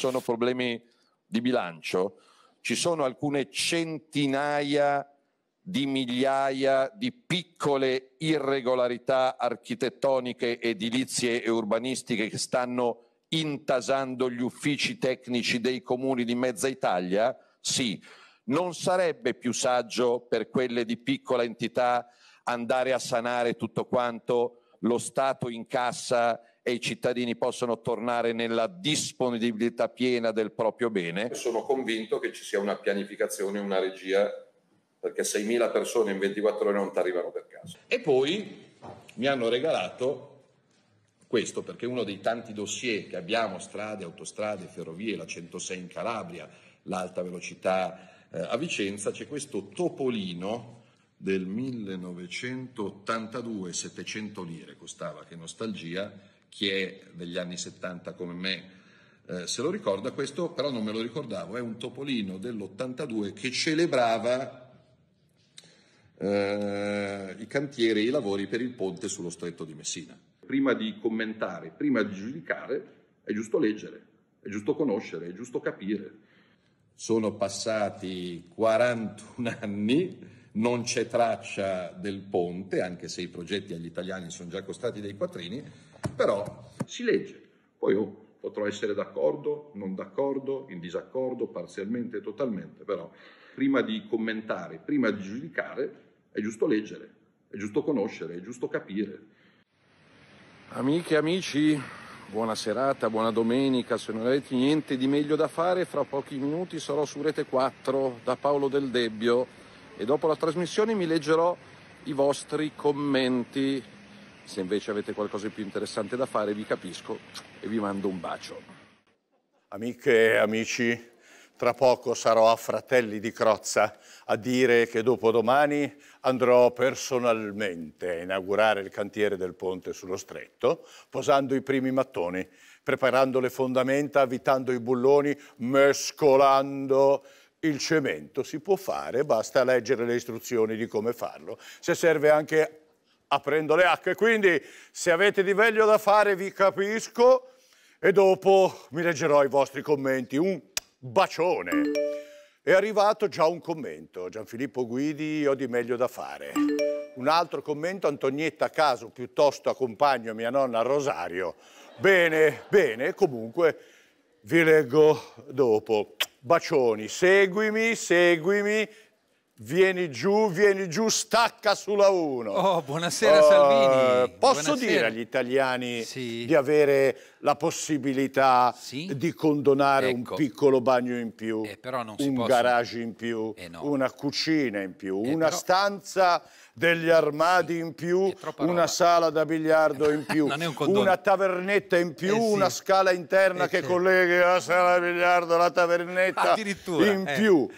sono problemi di bilancio, ci sono alcune centinaia di migliaia di piccole irregolarità architettoniche, edilizie e urbanistiche che stanno intasando gli uffici tecnici dei comuni di mezza Italia? Sì. Non sarebbe più saggio per quelle di piccola entità andare a sanare tutto quanto, lo Stato incassa e i cittadini possono tornare nella disponibilità piena del proprio bene. Sono convinto che ci sia una pianificazione, una regia, perché 6.000 persone in 24 ore non ti arrivano per caso. E poi mi hanno regalato questo perché uno dei tanti dossier che abbiamo, strade, autostrade, ferrovie, la 106 in Calabria, l'alta velocità eh, a Vicenza, c'è questo topolino del 1982, 700 lire costava, che nostalgia, chi è degli anni 70 come me eh, se lo ricorda questo, però non me lo ricordavo, è un topolino dell'82 che celebrava eh, i cantieri e i lavori per il ponte sullo stretto di Messina. Prima di commentare, prima di giudicare, è giusto leggere, è giusto conoscere, è giusto capire. Sono passati 41 anni, non c'è traccia del ponte, anche se i progetti agli italiani sono già costati dei quattrini, però si legge. Poi oh, potrò essere d'accordo, non d'accordo, in disaccordo, parzialmente, totalmente, però prima di commentare, prima di giudicare, è giusto leggere, è giusto conoscere, è giusto capire. Amiche e amici, buona serata, buona domenica, se non avete niente di meglio da fare, fra pochi minuti sarò su Rete 4 da Paolo Del Debbio e dopo la trasmissione mi leggerò i vostri commenti se invece avete qualcosa di più interessante da fare vi capisco e vi mando un bacio. Amiche e amici, tra poco sarò a Fratelli di Crozza a dire che dopodomani andrò personalmente a inaugurare il cantiere del ponte sullo stretto, posando i primi mattoni, preparando le fondamenta, avvitando i bulloni, mescolando il cemento si può fare, basta leggere le istruzioni di come farlo. Se serve anche aprendo le acque. Quindi se avete di meglio da fare vi capisco e dopo mi leggerò i vostri commenti. Un bacione! È arrivato già un commento, Gianfilippo Guidi, ho di meglio da fare. Un altro commento, Antonietta a Caso, piuttosto accompagno mia nonna a Rosario. Bene, bene, comunque vi leggo dopo. Bacioni, seguimi, seguimi Vieni giù, vieni giù, stacca sulla 1. Oh, buonasera uh, Salvini. Eh, posso buonasera. dire agli italiani sì. di avere la possibilità sì? di condonare ecco. un piccolo bagno in più, eh, un possono... garage in più, eh, no. una cucina in più, eh, una però... stanza degli armadi in più, una sala da biliardo in eh, più, un una tavernetta in più, eh, sì. una scala interna che colleghi la sala da biliardo alla tavernetta in più.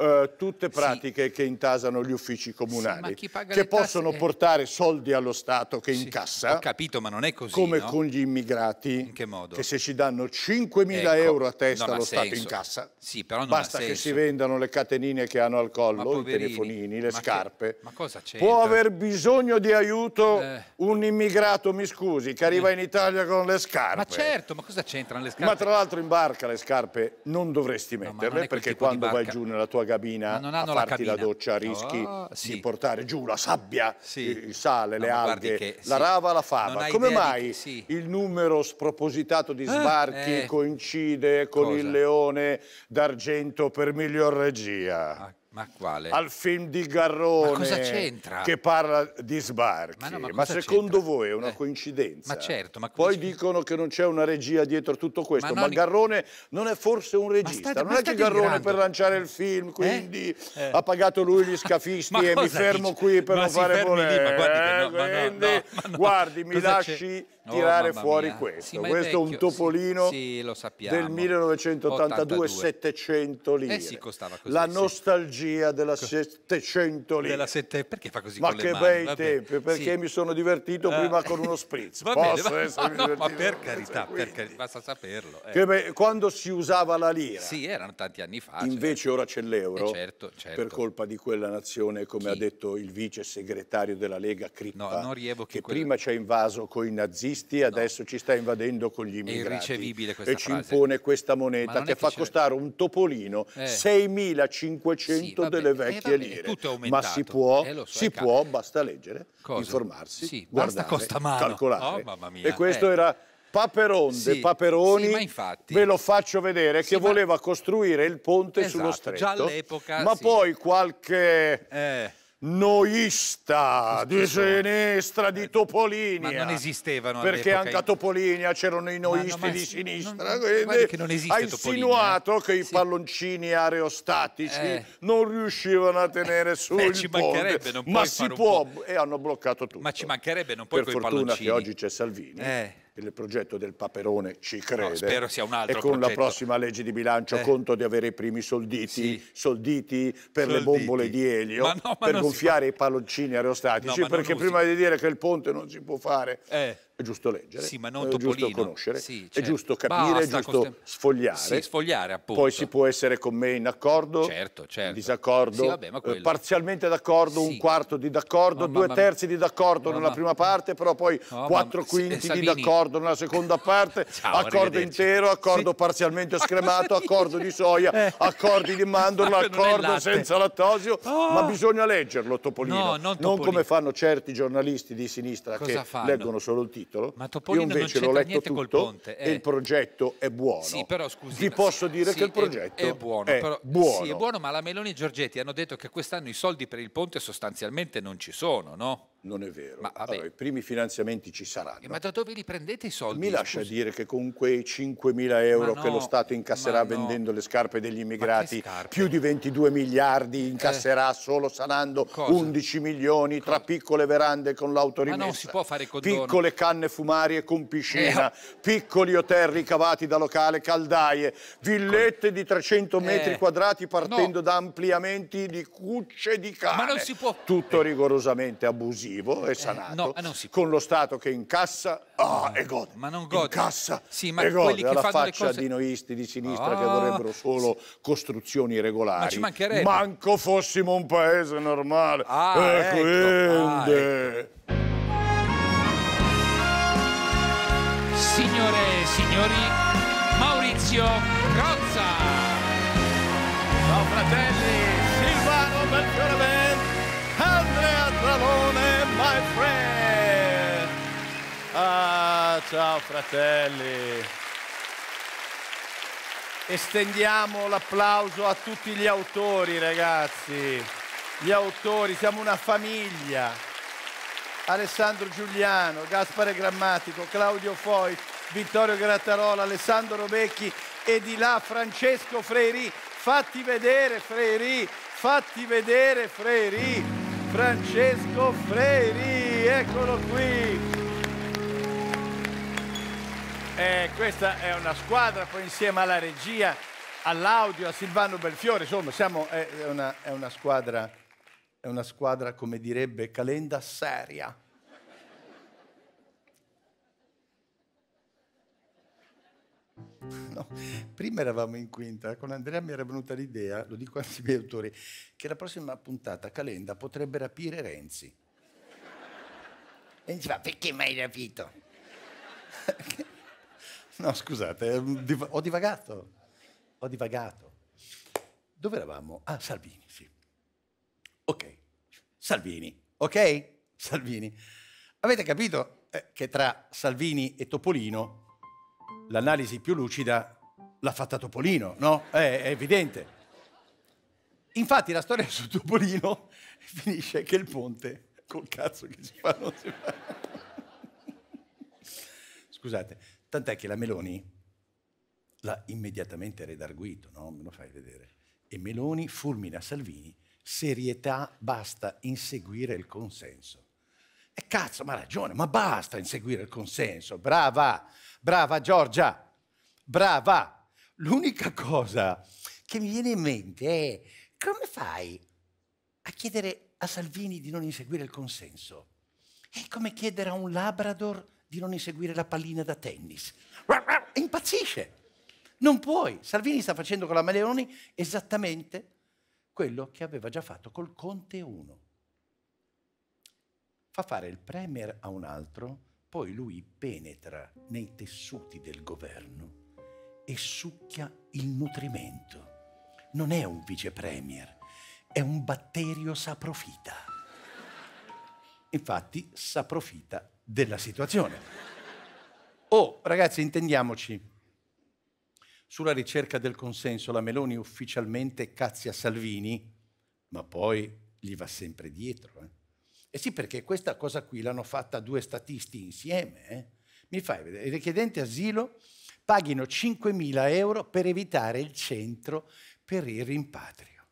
Eh, tutte pratiche sì. che intasano gli uffici comunali, sì, che possono tasse... portare soldi allo Stato che sì. incassa. Ho capito, ma non è così. Come no? con gli immigrati, In che, modo? che se ci danno 5.000 ecco, euro a testa lo Stato incassa, sì, però non basta che si vendano le catenine che hanno al collo, i telefonini, le ma scarpe. Che... ma cosa c'è? Può aver bisogno di aiuto eh. un immigrato, mi scusi, che arriva eh. in Italia con le scarpe. Ma certo, ma cosa c'entrano le scarpe? Ma tra l'altro in barca le scarpe non dovresti metterle no, non perché quando vai giù nella tua cabina a farti la, la, doccia, rischi oh, sì. di portare giù la sabbia, sì. il sale, no, le alghe, che, la rava, la fava. Come mai che, il numero spropositato di ah, sbarchi eh, coincide con cosa? il leone d'argento per miglior regia? Ah, ma quale? Al film di Garrone. Ma cosa c'entra? Che parla di sbarchi. Ma, no, ma, ma secondo voi è una eh. coincidenza? Ma certo. Ma Poi dicono che non c'è una regia dietro tutto questo, ma, non... Garrone non è forse un regista. State, non è che Garrone mirando. per lanciare il film, eh? quindi eh? Eh. ha pagato lui gli scafisti e mi fermo dice? qui per non fare volere. Guardi, mi lasci tirare oh, fuori mia. questo. Sì, questo vecchio, è un topolino sì, sì, sappiamo, del 1982, 82. 700 lire. Eh così, La nostalgia nostalgia della Settecento lì. Della sette... Perché fa così ma che mani, bei tempi, perché sì. mi sono divertito ah. prima con uno spritz. Va Posso va... essermi no, Ma per carità, per carità basta saperlo. Eh. Be... quando si usava la lira. Sì, erano tanti anni fa. Certo. Invece certo. ora c'è l'euro. Eh, certo, certo. Per colpa di quella nazione, come Chi? ha detto il vice segretario della Lega Crippa, no, che quel... prima ci ha invaso con i nazisti, adesso no. ci sta invadendo con gli immigrati. È irricevibile questa e ci impone questa moneta che fa costare un topolino eh. 6.500 sì, aumento vabbè, delle vecchie eh, vabbè, lire. Ma si può, eh, so, si può basta leggere, Cosa? informarsi, sì, guardare, calcolare. Oh, e questo eh. era Paperonde, sì, Paperoni, sì, infatti, ve lo faccio vedere, sì, che voleva costruire il ponte esatto, sullo stretto, ma poi qualche eh noista di sinistra, di eh, Topolini. Ma non esistevano Perché anche a Topolinia c'erano i noisti no, di sinistra. Non, quindi che non ha eh. insinuato Topolinia. che i sì. palloncini aerostatici eh. non riuscivano a tenere su eh, il ponte. ma si può. Po e hanno bloccato tutto. Ma ci mancherebbe, non puoi Per fortuna palloncini. che oggi c'è Salvini. Eh il progetto del Paperone ci crede. No, spero sia un altro E con progetto. la prossima legge di bilancio eh. conto di avere i primi solditi, sì. solditi per solditi. le bombole di elio, ma no, ma per gonfiare i palloncini aerostatici, no, perché prima di dire che il ponte non si può fare, eh è giusto leggere, sì, ma non è Topolino. giusto conoscere, sì, certo. è giusto capire, Basta, è giusto coste... sfogliare. Sì, sfogliare appunto. Poi si può essere con me in accordo, certo, certo. in disaccordo, sì, vabbè, quello... eh, parzialmente d'accordo, un quarto di d'accordo, no, due ma... terzi di d'accordo no, nella ma... prima parte, però poi no, quattro ma... quinti di d'accordo nella seconda parte, Ciao, accordo intero, accordo parzialmente scremato, accordo di soia, eh. accordi di mandorla, accordo senza lattosio, ah. ma bisogna leggerlo Topolino. non, come fanno certi giornalisti di sinistra che leggono solo il titolo capitolo. Ma Topolino Io invece l'ho letto tutto col ponte, eh. e il eh. progetto è buono. Sì, però scusi. Ti posso dire sì, che il progetto è, è buono, è però, buono. Sì, è buono, ma la Meloni e Giorgetti hanno detto che quest'anno i soldi per il ponte sostanzialmente non ci sono, no? Non è vero. Ma, allora, I primi finanziamenti ci saranno. Eh, ma da dove li prendete i soldi? Mi lascia Scusi. dire che con quei 5.000 euro no, che lo Stato incasserà no. vendendo le scarpe degli immigrati, più di 22 miliardi incasserà eh. solo sanando Cosa? 11 milioni Cosa? tra piccole verande con l'autorimessa. Ma non si può fare condono. Piccole canne fumarie con piscina, eh. piccoli hotel ricavati da locale, caldaie, villette di 300 eh. metri quadrati partendo no. da ampliamenti di cucce di cane. Ma non si può... Tutto eh. rigorosamente abusivo complessivo e eh, sanato eh, no, con lo Stato che incassa oh, e gode. Ma non gode. Incassa sì, ma e gode. Alla faccia cose... di noisti di sinistra oh, che ah, vorrebbero solo sì. costruzioni regolari. Ma ci mancherebbe. Manco fossimo un paese normale. Ah, e eh, ecco, quindi... Ah, ecco. Signore e signori, Maurizio Crozza. Ciao fratelli. Ah, ciao fratelli. Estendiamo l'applauso a tutti gli autori, ragazzi. Gli autori, siamo una famiglia. Alessandro Giuliano, Gaspare Grammatico, Claudio Foi, Vittorio Grattarola, Alessandro Vecchi e di là Francesco Freiri. Fatti vedere Freiri, fatti vedere Freiri. Francesco Freiri, eccolo qui. Eh, questa è una squadra, poi insieme alla regia, all'audio, a Silvano Belfiore, insomma, siamo, è, una, è, una, squadra, è una squadra, come direbbe Calenda, seria. No, prima eravamo in quinta, con Andrea mi era venuta l'idea, lo dico anche ai miei autori, che la prossima puntata Calenda potrebbe rapire Renzi. E diceva, perché mai hai rapito? No, scusate, eh, ho divagato. Ho divagato. Dove eravamo? Ah, Salvini, sì. Ok. Salvini, ok? Salvini. Avete capito eh, che tra Salvini e Topolino l'analisi più lucida l'ha fatta Topolino, no? È, è evidente. Infatti la storia su Topolino finisce che il ponte col cazzo che si fa non si fa. Scusate, Tant'è che la Meloni l'ha immediatamente redarguito, no? Me lo fai vedere. E Meloni fulmina Salvini, serietà, basta inseguire il consenso. E cazzo, ma ha ragione, ma basta inseguire il consenso. Brava, brava Giorgia, brava. L'unica cosa che mi viene in mente è come fai a chiedere a Salvini di non inseguire il consenso? È come chiedere a un Labrador di non eseguire la pallina da tennis. E impazzisce. Non puoi. Salvini sta facendo con la Maleoni esattamente quello che aveva già fatto col Conte 1. Fa fare il Premier a un altro, poi lui penetra nei tessuti del governo e succhia il nutrimento. Non è un vice Premier, è un batterio saprofita. Infatti, saprofita della situazione. Oh, ragazzi, intendiamoci. Sulla ricerca del consenso la Meloni ufficialmente cazzia Salvini, ma poi gli va sempre dietro. Eh? E sì, perché questa cosa qui l'hanno fatta due statisti insieme. Eh? Mi fai vedere, i richiedenti asilo paghino 5.000 euro per evitare il centro per il rimpatrio.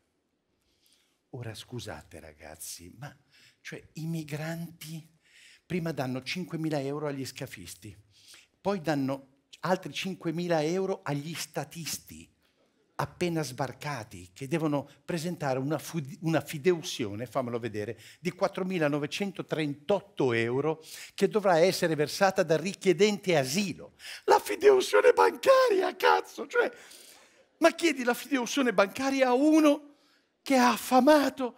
Ora scusate ragazzi, ma cioè i migranti prima danno 5.000 euro agli scafisti, poi danno altri 5.000 euro agli statisti appena sbarcati che devono presentare una, una fideusione, fammelo vedere, di 4.938 euro che dovrà essere versata dal richiedente asilo. La fideuzione bancaria, cazzo! Cioè, ma chiedi la fideuzione bancaria a uno che ha affamato,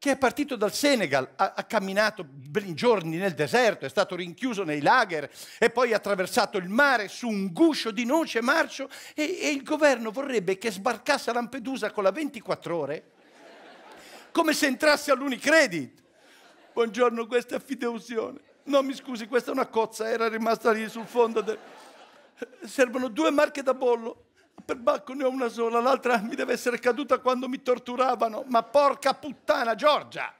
che è partito dal Senegal, ha, ha camminato giorni nel deserto, è stato rinchiuso nei lager e poi ha attraversato il mare su un guscio di noce marcio e, e il governo vorrebbe che sbarcasse a Lampedusa con la 24 ore come se entrasse all'Unicredit. Buongiorno, questa è fideusione. No, mi scusi, questa è una cozza, era rimasta lì sul fondo. Del... Servono due marche da bollo per bacco ne ho una sola, l'altra mi deve essere caduta quando mi torturavano. Ma porca puttana, Giorgia!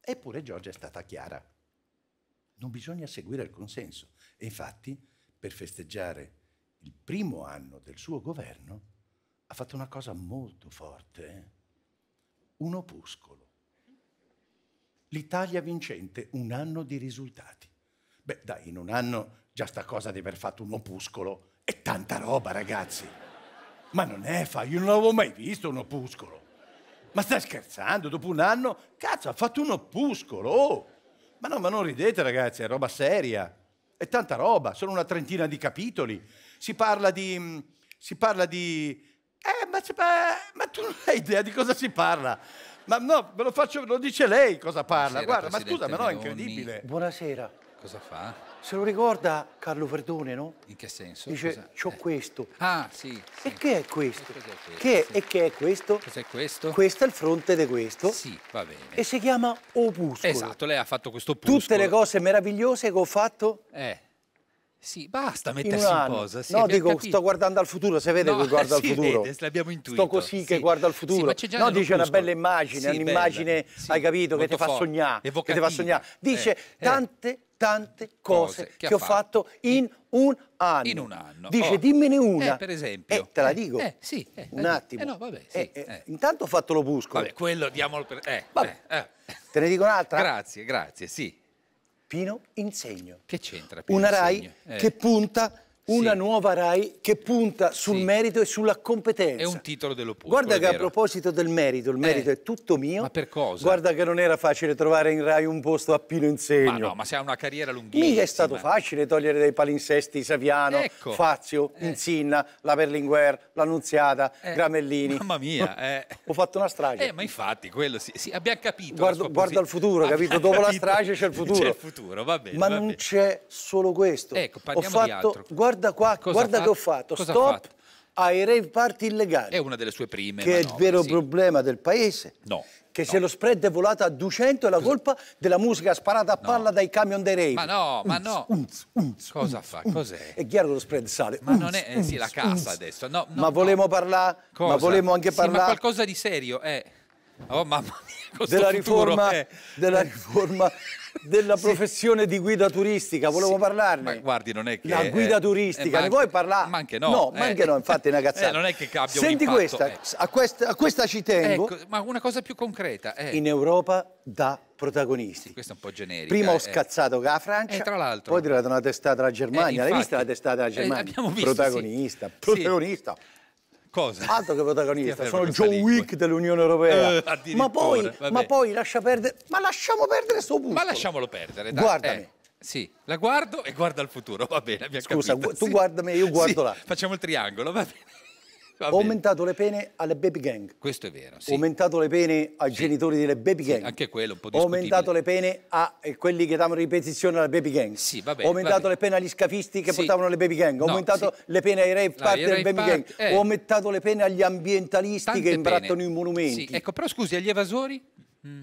Eppure Giorgia è stata chiara. Non bisogna seguire il consenso. E infatti, per festeggiare il primo anno del suo governo, ha fatto una cosa molto forte. Eh? Un opuscolo. L'Italia vincente, un anno di risultati. Beh, dai, in un anno Già sta cosa di aver fatto un opuscolo è tanta roba, ragazzi. Ma non è fa, io non avevo mai visto un opuscolo. Ma stai scherzando? Dopo un anno, cazzo, ha fatto un opuscolo. Oh. Ma no, ma non ridete, ragazzi, è roba seria. È tanta roba, sono una trentina di capitoli. Si parla di. Mm, si parla di. Eh, ma, ma tu non hai idea di cosa si parla. Ma no, ve lo faccio, lo dice lei cosa parla. Buonasera, Guarda, ma scusa, ma no, è incredibile. Buonasera. Cosa fa? Se lo ricorda Carlo Verdone, no? In che senso? Dice, ho eh. questo. Ah, sì, sì. E che è questo? E è questo? Che, sì. E che è questo? Cos'è questo? Questo è il fronte di questo. Sì, va bene. E si chiama opuscolo. Esatto, lei ha fatto questo opuscolo. Tutte le cose meravigliose che ho fatto... Eh sì, basta mettersi in, in posa. Sì, no, dico, capito. sto guardando al futuro, si vede no, che guarda al futuro. Vede, eh, l'abbiamo intuito. Sto così sì. che guarda al futuro. Sì, no, dice una bella immagine, un'immagine, hai capito, che ti, sognare, che ti, fa sognare, Dice eh, eh, tante, tante cose, cose che, che ho fatto, in un anno. In un anno. Dice, oh. dimmene eh, una. Eh, per esempio. Eh, te la dico. Eh, sì. un attimo. No, vabbè, intanto ho fatto l'opuscolo. Vabbè, quello diamolo per... vabbè. Te ne dico un'altra? Grazie, grazie, sì. Pino Insegno. Che c'entra Pino Una Insegno? RAI eh. che punta una sì. nuova RAI che punta sul sì. merito e sulla competenza. È un titolo dell'opposto. Guarda che a proposito del merito, il eh, merito eh. è tutto mio. Ma per cosa? Guarda che non era facile trovare in RAI un posto a Pino Insegno. Ma no, ma se ha una carriera lunghissima. Mica è stato facile togliere dai palinsesti Saviano, ecco. Fazio, eh. Insinna, la Berlinguer, l'Annunziata, eh. Gramellini. Mamma mia. Eh. Ho fatto una strage. Eh, ma infatti, quello sì. sì abbiamo capito. Guarda, guarda il futuro, capito? Dopo la strage c'è il futuro. C'è il futuro, va bene. Ma va non c'è solo questo. Ecco, parliamo Ho fatto, di altro. Guarda guarda qua, Cosa guarda che ho fatto, Cosa stop fatto? ai rave party illegali. È una delle sue prime. Che manovre, è il vero sì. problema del paese. No. Che no. se lo spread è volato a 200 è la Cosa? colpa della musica sparata a no. palla dai camion dei rave. Ma no, ma no. Unz, unz, Cosa unz, fa? Cos'è? È chiaro che lo spread sale. Ma non è... Eh, sì, la casa adesso. No, ma volevo parlare... Ma volevo anche parlare... Sì, ma qualcosa di serio, eh. Oh mamma mia, della riforma, futuro, eh. della riforma della professione sì. di guida turistica, volevo sì, parlarne. Ma guardi, non è che... La eh, guida eh, turistica, eh, ne vuoi parlare? Ma anche no. No, eh, ma anche no, infatti è una eh, cazzata. non è che cambia Senti questa a, questa, a questa ci tengo. Ecco, ma una cosa più concreta. In Europa da protagonisti. Sì, questo è un po' generico. Prima ho scazzato la Francia, eh, tra l'altro. poi ho tirato una testata alla Germania. Eh, infatti, L'hai vista la testata alla Germania? Eh, abbiamo visto, protagonista, sì. protagonista. Sì. Cosa? Altro che protagonista, sono John Wick dell'Unione Europea. Eh, ma, poi, ma, poi, lascia perdere. Ma lasciamo perdere sto punto. Ma lasciamolo perdere. Dai. Guardami. Eh. Sì, la guardo e guarda al futuro, va bene, Scusa, capito, tu sì. guardami e io guardo sì, là. Facciamo il triangolo, va bene. Ho aumentato le pene alle baby gang. Questo è vero, sì. Ho aumentato le pene ai sì. genitori delle baby gang. Sì, anche quello un po' Ho aumentato le pene a eh, quelli che davano ripetizione alle baby gang. Sì, va bene. Ho aumentato le pene agli scafisti che portavano le baby gang. Ho no, aumentato le pene ai rave party delle baby gang. Eh. Ho aumentato le pene agli ambientalisti Tante che imbrattano pene. i monumenti. Sì, ecco, però scusi, agli evasori? Mm.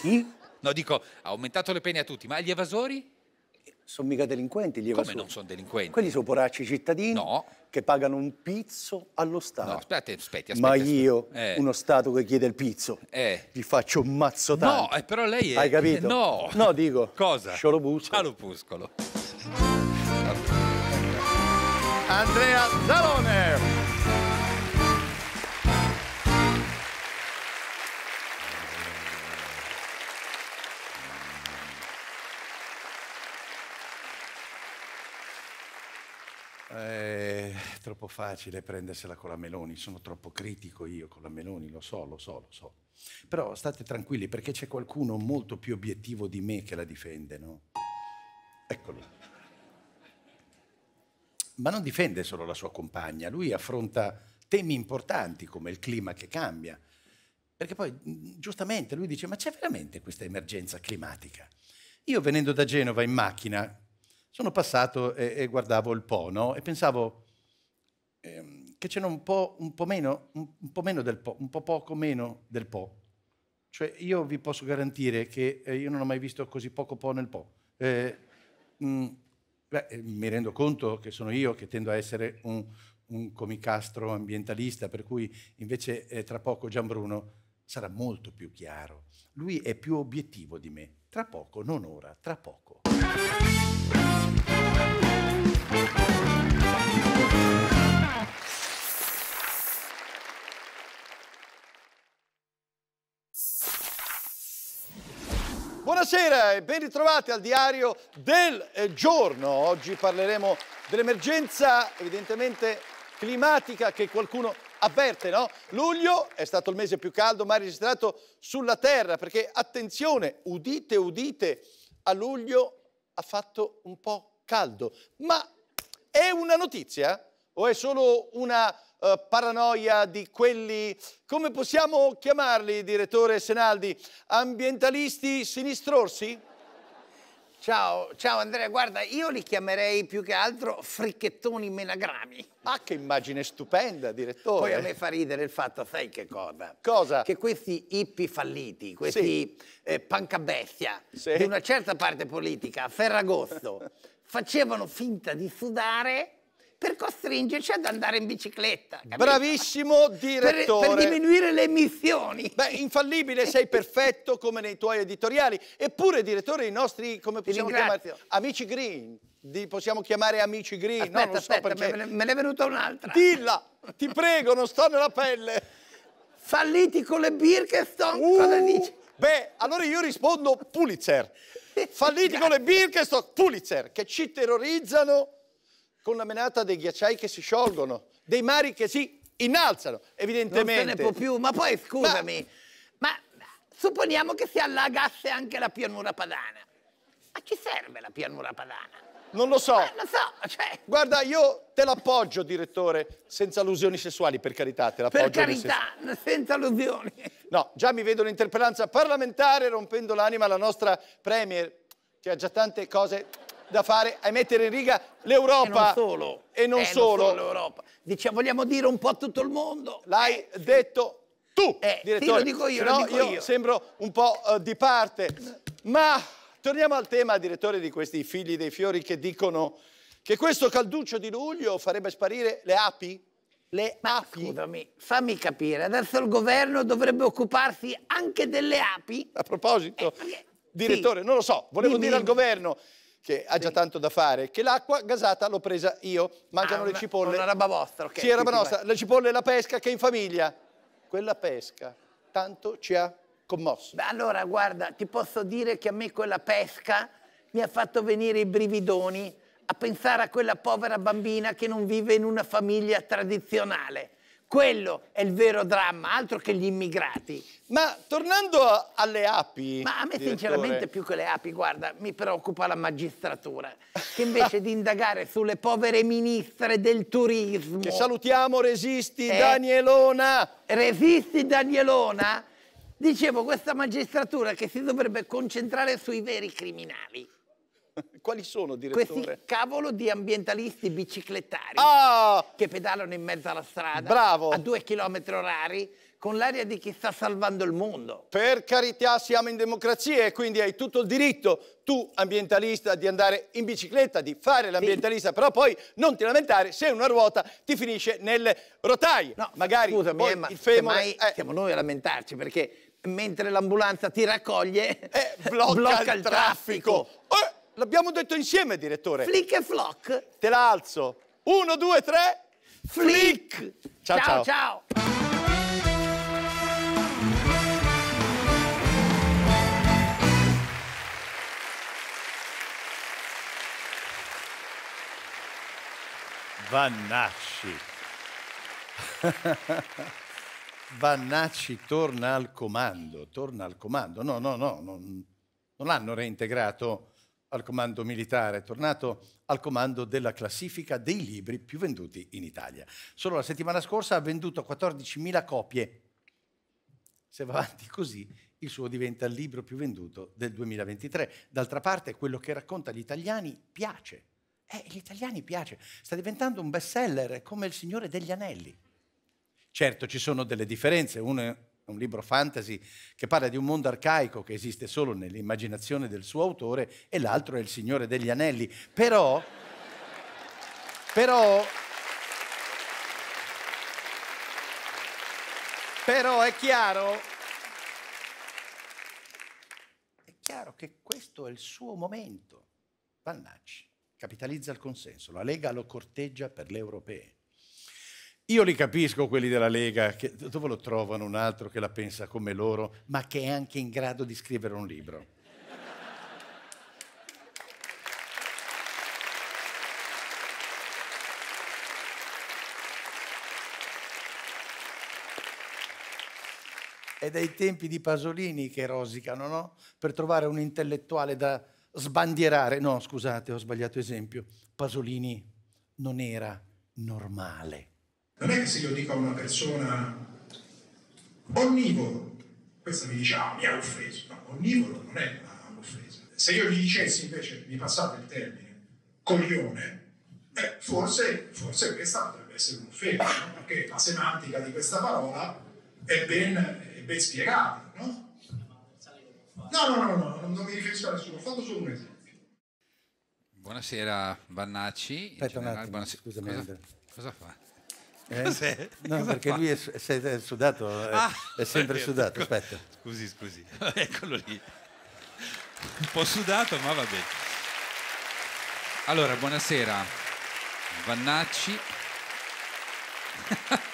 Chi? no, dico, ha aumentato le pene a tutti, ma agli evasori? sono mica delinquenti gli evasori. Come non sono delinquenti? Quelli sono poracci cittadini no. che pagano un pizzo allo Stato. No, aspetta, aspetta. aspetti. Ma io, eh. uno Stato che chiede il pizzo, eh. gli faccio un mazzo tanto. No, eh, però lei è... Hai capito? no. No, dico. Cosa? Sciolopuscolo. Sciolopuscolo. Andrea Zalone. È eh, troppo facile prendersela con la Meloni, sono troppo critico io con la Meloni, lo so, lo so, lo so. Però state tranquilli perché c'è qualcuno molto più obiettivo di me che la difende, no? Eccolo. Ma non difende solo la sua compagna, lui affronta temi importanti come il clima che cambia. Perché poi giustamente lui dice, ma c'è veramente questa emergenza climatica? Io venendo da Genova in macchina, sono passato e, e guardavo il Po no? e pensavo ehm, che c'era un po', un po meno, un, un, po' meno del Po, un po' poco meno del Po. Cioè io vi posso garantire che eh, io non ho mai visto così poco Po nel Po. Eh, mh, mm, beh, eh, mi rendo conto che sono io che tendo a essere un, un comicastro ambientalista, per cui invece eh, tra poco Gianbruno sarà molto più chiaro. Lui è più obiettivo di me. Tra poco, non ora, tra poco. Buonasera e ben ritrovati al diario del eh, giorno. Oggi parleremo dell'emergenza evidentemente climatica che qualcuno avverte, no? Luglio è stato il mese più caldo mai registrato sulla Terra perché attenzione, udite, udite, a luglio ha fatto un po' caldo. Ma è una notizia o è solo una uh, paranoia di quelli, come possiamo chiamarli, direttore Senaldi, ambientalisti sinistrorsi? Ciao, ciao Andrea, guarda, io li chiamerei più che altro fricchettoni menagrami. Ah, che immagine stupenda, direttore. Poi a me fa ridere il fatto, sai che cosa? Cosa? Che questi ippi falliti, questi sì. eh, pancabestia sì. di una certa parte politica a Ferragosto facevano finta di sudare per costringerci ad andare in bicicletta. Capito? Bravissimo direttore. Per, per, diminuire le emissioni. Beh, infallibile, sei perfetto come nei tuoi editoriali. Eppure, direttore, i nostri, come possiamo chiamare, amici green, di, possiamo chiamare amici green, aspetta, no? Non aspetta, so perché. Me, me ne è venuta un'altra. Dilla, ti prego, non sto nella pelle. Falliti con le Birkenstock, uh, cosa dici? Beh, allora io rispondo Pulitzer. Falliti con le Birkenstock, Pulitzer, che ci terrorizzano con la menata dei ghiacciai che si sciolgono, dei mari che si innalzano, evidentemente. Non se ne può più, ma poi scusami, ma, ma supponiamo che si allagasse anche la pianura padana. A chi serve la pianura padana? Non lo so. Ma eh, lo so, cioè... Guarda, io te l'appoggio, direttore, senza allusioni sessuali, per carità, te l'appoggio. Per carità, senza allusioni. No, già mi vedo un'interpellanza parlamentare rompendo l'anima alla nostra Premier, che ha già tante cose da fare è mettere in riga l'Europa. E non solo. E non eh, solo. l'Europa. Diciamo, vogliamo dire un po' a tutto il mondo. L'hai eh, detto tu, eh, direttore. Sì, dico io, Però dico io, io. sembro un po' uh, di parte. Ma torniamo al tema, direttore, di questi figli dei fiori che dicono che questo calduccio di luglio farebbe sparire le api? Le Ma api? Scusami, fammi capire, adesso il governo dovrebbe occuparsi anche delle api? A proposito, eh, direttore, sì. non lo so, volevo dimmi. dire al governo che ha già tanto da fare, che l'acqua gasata l'ho presa io, mangiano ah, una, le cipolle. Una roba vostra, ok. Sì, è roba nostra, la cipolle e la pesca che in famiglia. Quella pesca tanto ci ha commosso. Beh, allora, guarda, ti posso dire che a me quella pesca mi ha fatto venire i brividoni a pensare a quella povera bambina che non vive in una famiglia tradizionale quello è il vero dramma, altro che gli immigrati. Ma tornando a, alle api... Ma a me direttore... sinceramente più che le api, guarda, mi preoccupa la magistratura, che invece di indagare sulle povere ministre del turismo... Che salutiamo, resisti, eh, Danielona! Resisti, Danielona? Dicevo, questa magistratura che si dovrebbe concentrare sui veri criminali Quali sono, direttore? Questi cavolo di ambientalisti biciclettari oh! Ah! che pedalano in mezzo alla strada Bravo. a due chilometri orari con l'aria di chi sta salvando il mondo. Per carità, siamo in democrazia e quindi hai tutto il diritto, tu ambientalista, di andare in bicicletta, di fare l'ambientalista, sì. però poi non ti lamentare se una ruota ti finisce nelle rotaie. No, magari scusami, poi eh, ma il femore... eh. siamo noi a lamentarci perché mentre l'ambulanza ti raccoglie eh, blocca, blocca, il, il traffico. traffico. Eh L'abbiamo detto insieme, direttore. Flick e flock. Te la alzo. Uno, due, tre. Flick. Flick. Ciao, ciao. ciao. Vannacci. Vannacci torna al comando, torna al comando. No, no, no, non, non l'hanno reintegrato al comando militare, è tornato al comando della classifica dei libri più venduti in Italia. Solo la settimana scorsa ha venduto 14.000 copie. Se va avanti così, il suo diventa il libro più venduto del 2023. D'altra parte, quello che racconta agli italiani piace. Eh, agli italiani piace. Sta diventando un bestseller come Il Signore degli Anelli. Certo, ci sono delle differenze. Uno è un libro fantasy che parla di un mondo arcaico che esiste solo nell'immaginazione del suo autore e l'altro è Il Signore degli Anelli. Però, però, però è chiaro, è chiaro che questo è il suo momento. Vannacci capitalizza il consenso, la Lega lo corteggia per le europee. Io li capisco quelli della Lega, che dove lo trovano un altro che la pensa come loro, ma che è anche in grado di scrivere un libro. È dai tempi di Pasolini che rosicano, no? Per trovare un intellettuale da sbandierare. No, scusate, ho sbagliato esempio. Pasolini non era normale non è che se io dico a una persona onnivoro, questa mi dice ah mi ha offeso, no, onnivoro non è un'offesa. Se io gli dicessi invece, mi passate il termine, coglione, beh, forse, forse questa potrebbe essere un'offesa, no? perché la semantica di questa parola è ben, è ben spiegata, no? No, no, no, no, non, non mi riferisco a nessuno, ho fatto solo un esempio. Buonasera Vannacci. Aspetta un attimo, buonasera. Cosa, cosa fa? Eh? Se, no, perché fa? lui è, è sudato, è, ah, è sempre è sudato, ecco. aspetta. Scusi, scusi, eccolo lì. Un po' sudato, ma va bene. Allora, buonasera. Vannacci.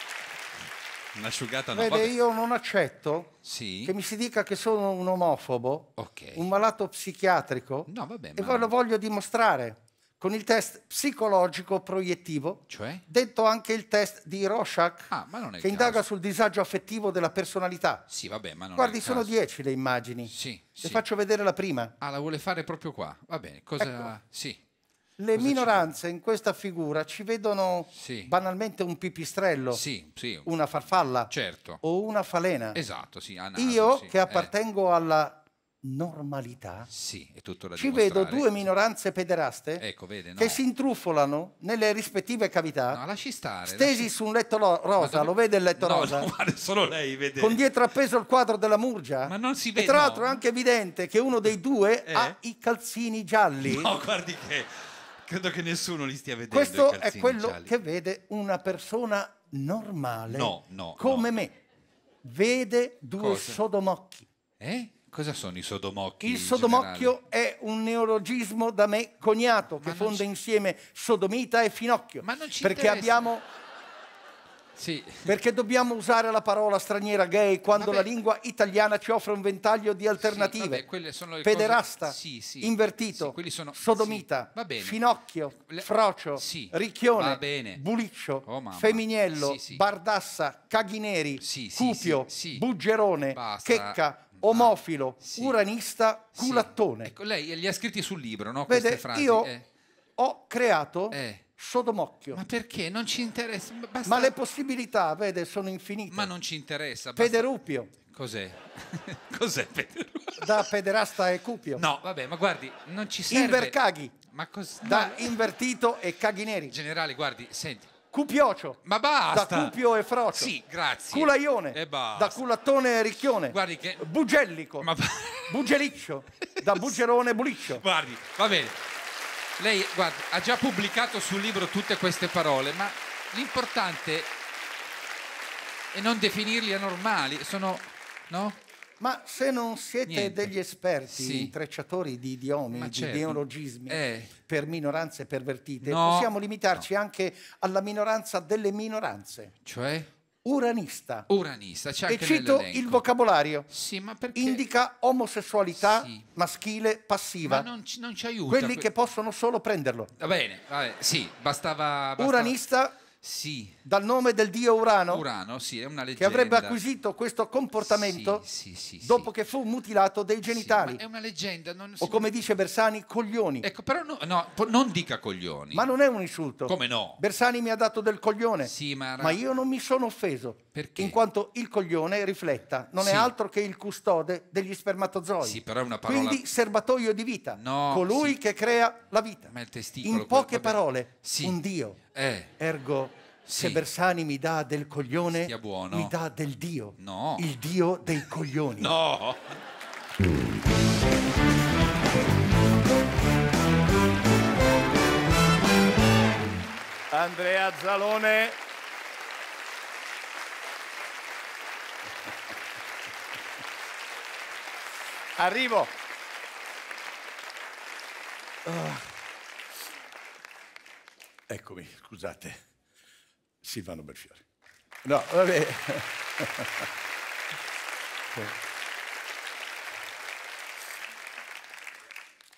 Un'asciugata Vede, vabbè. io non accetto sì. che mi si dica che sono un omofobo, okay. un malato psichiatrico, no, vabbè, e poi lo voglio dimostrare con il test psicologico proiettivo, cioè? detto anche il test di Rorschach, ah, che indaga caso. sul disagio affettivo della personalità. Sì, vabbè, ma non Guardi, sono dieci le immagini. Sì, le faccio vedere la prima. Ah, la vuole fare proprio qua. Va bene, cosa... Ecco. Sì. Le cosa minoranze in questa figura ci vedono sì. banalmente un pipistrello, sì, sì. una farfalla certo. o una falena. Esatto, sì, naso, Io, che eh. appartengo eh. alla normalità? Sì, è tutto da Ci vedo due minoranze pederaste ecco, vede, no. che si intrufolano nelle rispettive cavità. No, lasci stare. Stesi lasci... su un letto rosa, dove... lo vede il letto no, rosa? No, solo lei vede. Con dietro appeso il quadro della Murgia. Ma non si vede. E tra l'altro è anche evidente che uno dei due eh? ha i calzini gialli. No, guardi che credo che nessuno li stia vedendo. Questo è quello gialli. che vede una persona normale no, no, come me. Vede due Cosa? sodomocchi. Eh? Cosa sono i sodomocchi? Il sodomocchio è un neologismo da me coniato che fonde insieme sodomita e finocchio. Ma non ci Perché interessa. abbiamo sì. Perché dobbiamo usare la parola straniera gay quando vabbè. la lingua italiana ci offre un ventaglio di alternative? Sì, vabbè, Pederasta, cose... sì, sì. invertito, sono... sodomita, finocchio, le... frocio, ricchione, buliccio, oh, femminello, bardassa, caghineri, cupio, buggerone, Basta. checca, omofilo, sì. uranista, culattone. Sì. Ecco, lei li ha scritti sul libro, no? Vede, Queste frasi. Io eh. ho creato eh. Sodomocchio. Ma perché? Non ci interessa. Basta... Ma le possibilità, vede, sono infinite. Ma non ci interessa. Basta... Pederupio. Cos'è? Cos'è Pederupio? Da pederasta e cupio. No, vabbè, ma guardi, non ci serve... Invercaghi. Ma cos... Da invertito e caghi neri. Generale, guardi, senti, Cupiocio. Ma basta. Da Cupio e Frocio. Sì, grazie. Culaione. E basta. Da Culattone e Ricchione. Guardi che... Bugellico. Ma... Bugeliccio. Da Bugerone e Buliccio. Guardi, va bene. Lei, guardi, ha già pubblicato sul libro tutte queste parole, ma l'importante è non definirli anormali. Sono... no? Ma se non siete Niente. degli esperti sì. intrecciatori di idiomi, Ma di certo. neologismi eh. per minoranze pervertite, no. possiamo limitarci no. anche alla minoranza delle minoranze. Cioè? uranista. Uranista, c'è anche E cito il vocabolario. Sì, ma perché... Indica omosessualità sì. maschile passiva. Ma non, non ci aiuta. Quelli que... che possono solo prenderlo. Va bene, va bene. sì, bastava, bastava... Uranista sì. Dal nome del dio Urano? Urano, sì, è una leggenda. Che avrebbe acquisito questo comportamento sì, sì, sì, dopo che fu mutilato dei genitali. è una leggenda. Non, o come dice Bersani, coglioni. Ecco, però no, no, non dica coglioni. Ma non è un insulto. Come no? Bersani mi ha dato del coglione. Ma, ma... io non mi sono offeso. Perché? In quanto il coglione rifletta, non è altro che il custode degli spermatozoi. Sì, però è una parola... Quindi serbatoio di vita. No. Colui che crea la vita. Ma il testicolo... In poche quello... parole, un dio eh. Ergo, sì. se Bersani mi dà del coglione, mi dà del Dio. No. Il Dio dei coglioni. no. Andrea Zalone. Arrivo. Uh. Eccomi, scusate, Silvano Belfiore. No, vabbè.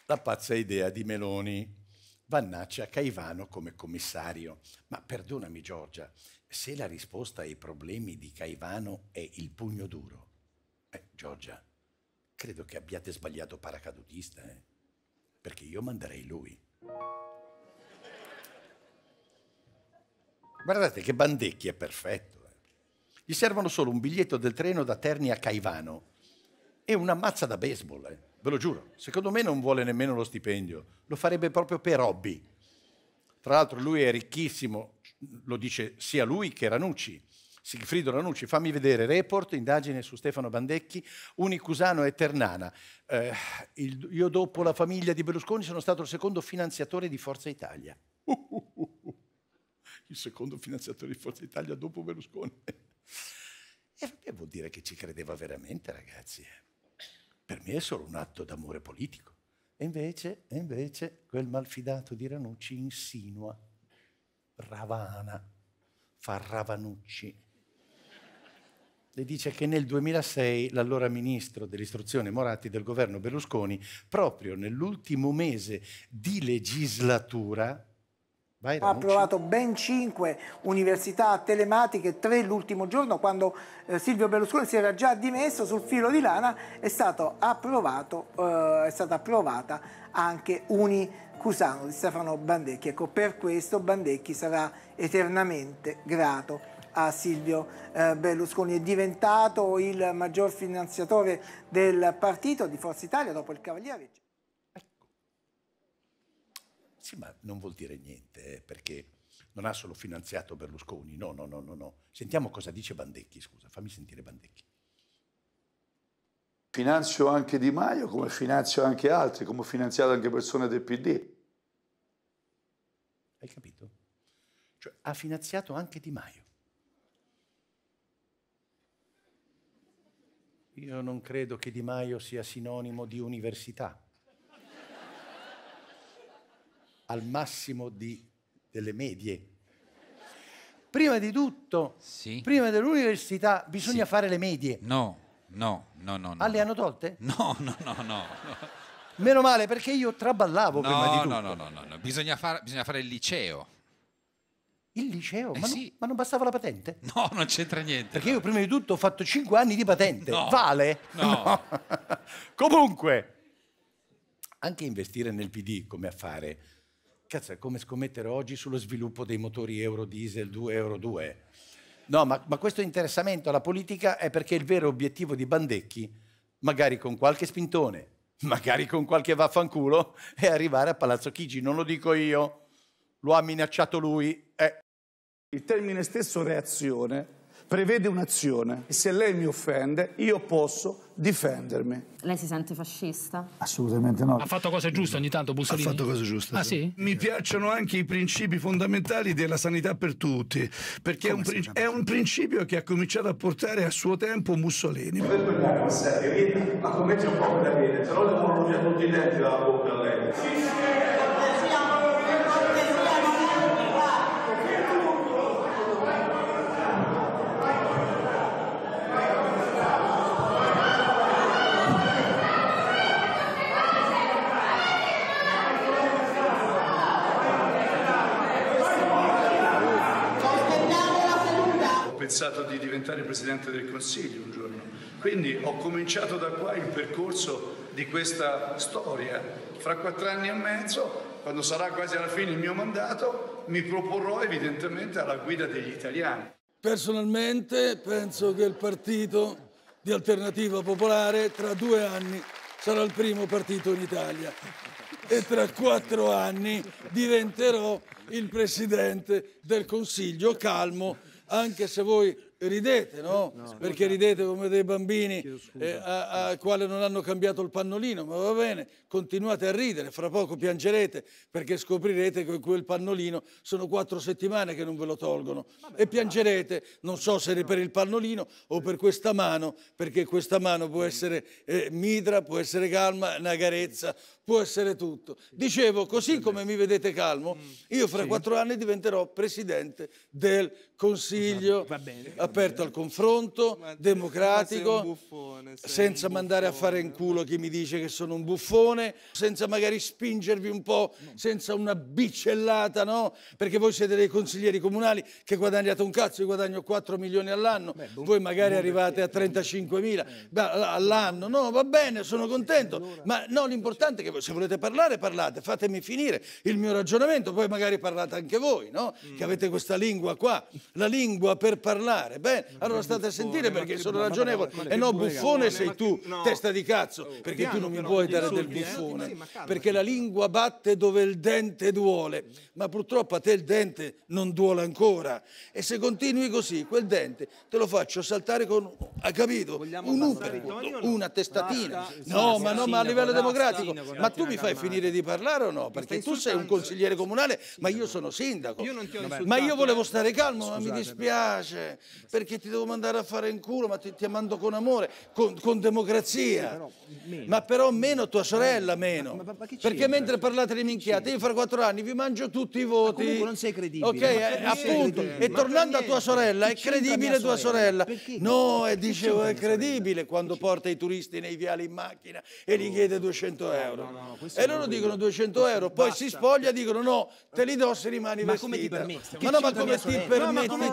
La pazza idea di Meloni. Vannaccia Caivano come commissario. Ma perdonami Giorgia, se la risposta ai problemi di Caivano è il pugno duro, eh, Giorgia, credo che abbiate sbagliato paracadutista, eh? perché io manderei lui. Guardate che Bandecchi è perfetto. Eh. Gli servono solo un biglietto del treno da Terni a Caivano e una mazza da baseball, eh. ve lo giuro. Secondo me non vuole nemmeno lo stipendio, lo farebbe proprio per hobby. Tra l'altro lui è ricchissimo, lo dice sia lui che Ranucci. Sigfrido Ranucci, fammi vedere report, indagine su Stefano Bandecchi, Unicusano e Ternana. Eh, il, io dopo la famiglia di Berlusconi sono stato il secondo finanziatore di Forza Italia. Uh, uh il secondo finanziatore di Forza Italia dopo Berlusconi. E vabbè, vuol dire che ci credeva veramente, ragazzi. Eh. Per me è solo un atto d'amore politico. E invece, e invece quel malfidato di Ranucci insinua, Ravana, fa Ravanucci. Le dice che nel 2006 l'allora ministro dell'istruzione Moratti del governo Berlusconi, proprio nell'ultimo mese di legislatura, ha approvato ben cinque università telematiche, tre l'ultimo giorno quando eh, Silvio Berlusconi si era già dimesso sul filo di lana, è, approvato, eh, è stata approvata anche Unicusano di Stefano Bandecchi. Ecco, per questo Bandecchi sarà eternamente grato a Silvio eh, Berlusconi. È diventato il maggior finanziatore del partito di Forza Italia dopo il Cavaliere. Sì, ma non vuol dire niente, eh, perché non ha solo finanziato Berlusconi, no, no, no, no, no. Sentiamo cosa dice Bandecchi, scusa, fammi sentire Bandecchi. Finanzio anche Di Maio come finanzio anche altri, come ho finanziato anche persone del PD. Hai capito? Cioè, ha finanziato anche Di Maio. Io non credo che Di Maio sia sinonimo di università al massimo di, delle medie. Prima di tutto, sì. prima dell'università, bisogna sì. fare le medie. No, no, no, no. no ah, le hanno tolte? No, no, no, no. Meno male perché io traballavo no, prima di tutto. No, no, no, no, no. Bisogna, far, bisogna fare il liceo. Il liceo? Eh ma, sì. non, ma, non, bastava la patente? No, non c'entra niente. Perché no. io prima di tutto ho fatto 5 anni di patente. No. Vale? No. Comunque, anche investire nel PD come affare Cazzo, è come scommettere oggi sullo sviluppo dei motori Euro diesel 2 Euro 2. No, ma, ma questo interessamento alla politica è perché il vero obiettivo di Bandecchi, magari con qualche spintone, magari con qualche vaffanculo, è arrivare a Palazzo Chigi. Non lo dico io, lo ha minacciato lui. Eh. Il termine stesso reazione prevede un'azione e se lei mi offende io posso difendermi. Lei si sente fascista? Assolutamente no. Ha fatto cose giuste ogni tanto Bussolini? Ha fatto cose giuste. Ah, sì? Mi piacciono anche i principi fondamentali della sanità per tutti, perché è un, è un, principio che ha cominciato a portare a suo tempo Mussolini. Per quell'acqua seria, a commettere un po' da bene, però le via tutti i denti dalla bocca a lei. Sì, sì. Presidente del Consiglio un giorno. Quindi ho cominciato da qua il percorso di questa storia. Fra quattro anni e mezzo, quando sarà quasi alla fine il mio mandato, mi proporrò evidentemente alla guida degli italiani. Personalmente penso che il partito di Alternativa Popolare tra due anni sarà il primo partito in Italia e tra quattro anni diventerò il presidente del Consiglio calmo, anche se voi ridete, no? no Perché ridete come dei bambini eh, a, a quale non hanno cambiato il pannolino, ma va bene, continuate a ridere, fra poco piangerete perché scoprirete che quel pannolino sono quattro settimane che non ve lo tolgono Vabbè, e piangerete, non so se per il pannolino o per questa mano, perché questa mano può essere eh, midra, può essere calma, nagarezza, può essere tutto. Dicevo, così come mi vedete calmo, mm. io fra sì. quattro anni diventerò presidente del Consiglio. Va bene aperto al confronto, democratico, senza mandare a fare in culo chi mi dice che sono un buffone, senza magari spingervi un po', senza una bicellata, no? Perché voi siete dei consiglieri comunali che guadagnate un cazzo, io guadagno 4 milioni all'anno, voi magari arrivate a 35 mila eh. all'anno, no? Va bene, sono contento, ma no, l'importante è che se volete parlare, parlate, fatemi finire il mio ragionamento, poi magari parlate anche voi, no? Mm. Che avete questa lingua qua, la lingua per parlare parlare eh bene. Allora state a sentire perché sono ragionevole. E no, buffone sei tu, testa di cazzo, oh, perché tu non mi puoi dare del eh? buffone. Perché la lingua batte dove il dente duole ma purtroppo a te il dente non duole ancora e se continui così quel dente te lo faccio saltare con, hai capito? Vogliamo un upper, una testatina. Basta, no, ma, no, ma a livello democratico, ma tu mi fai finire di parlare o no? Perché tu sei un consigliere comunale, ma io sono sindaco. Io non ti ho insultato. Ma io eh. volevo stare calmo, Scusate, ma mi dispiace, però. perché ti devo mandare a fare in culo, ma ti, ti mando con amore, con, con democrazia. Però, ma però meno tua sorella, meno. Ma, ma, perché mentre parlate di minchiate, io fra quattro anni vi mangio tutti tutti i voti. Comunque non sei credibile. Ok, eh, appunto. Credibile. E tornando a tua sorella, è credibile tua sorella? sorella. No, e dicevo è credibile quando porta i turisti nei viali in macchina e gli chiede 200 euro. e loro dicono 200 euro, poi si spoglia e dicono no, te li do se rimani ma Come ti permetti? Ma no, ma come ti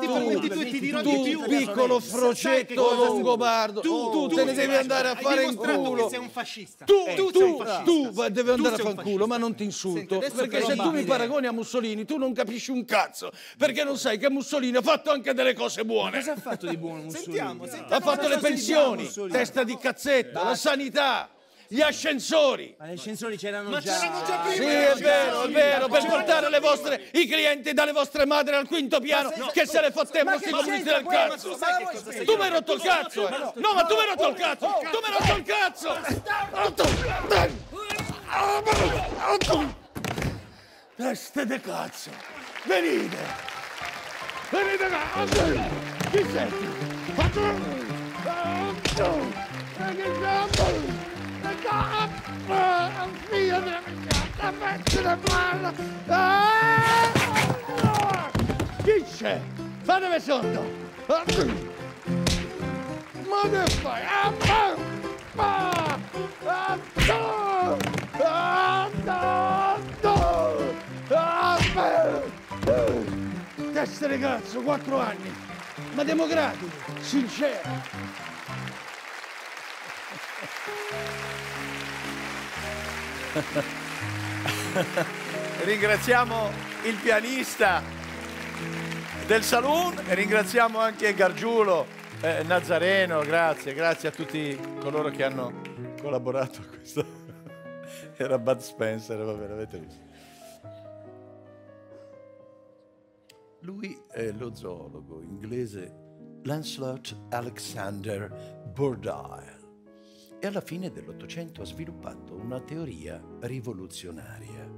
permetti tu? Ti dirò di più. piccolo frocetto longobardo. Tu te ne devi andare a fare in culo. sei un fascista. Tu, eh, tu, tu devi andare a fanculo, ma non ti insulto. Perché se tu mi paragoni a Mussolini Mussolini, tu non capisci un cazzo, perché non sai che Mussolini ha fatto anche delle cose buone. Ma cosa ha fatto di buono Mussolini? Sentiamo, sentiamo ha fatto le pensioni, testa di cazzetta, eh, la sanità gli ascensori. Ma gli ascensori c'erano già. Ma c'erano già prima. Sì, è vero, è vero, per portare vostre, i clienti dalle vostre madri al quinto piano se, che se le fottevano sti comunisti del cazzo. Ma tu, tu, mi hai rotto il cazzo, oh, ah, No, ma oh, tu mi hai rotto il cazzo. Tu mi hai rotto il cazzo. Teste de cazzo! Venite! Venite qua! Chi senti? Figlio della mica, pezzo di palla! Chi c'è? Fatemi sotto! Ah. Ma che fai? Ah, ah, ah, ah, ah, ah, ah, Testa di cazzo, quattro anni, ma democratico, sincero. Ringraziamo il pianista del Saloon e ringraziamo anche Gargiulo eh, Nazareno, grazie, grazie a tutti coloro che hanno collaborato a questo. Era Bud Spencer, va bene, avete visto. Lui è lo zoologo inglese Lancelot Alexander Burdyle e alla fine dell'Ottocento ha sviluppato una teoria rivoluzionaria.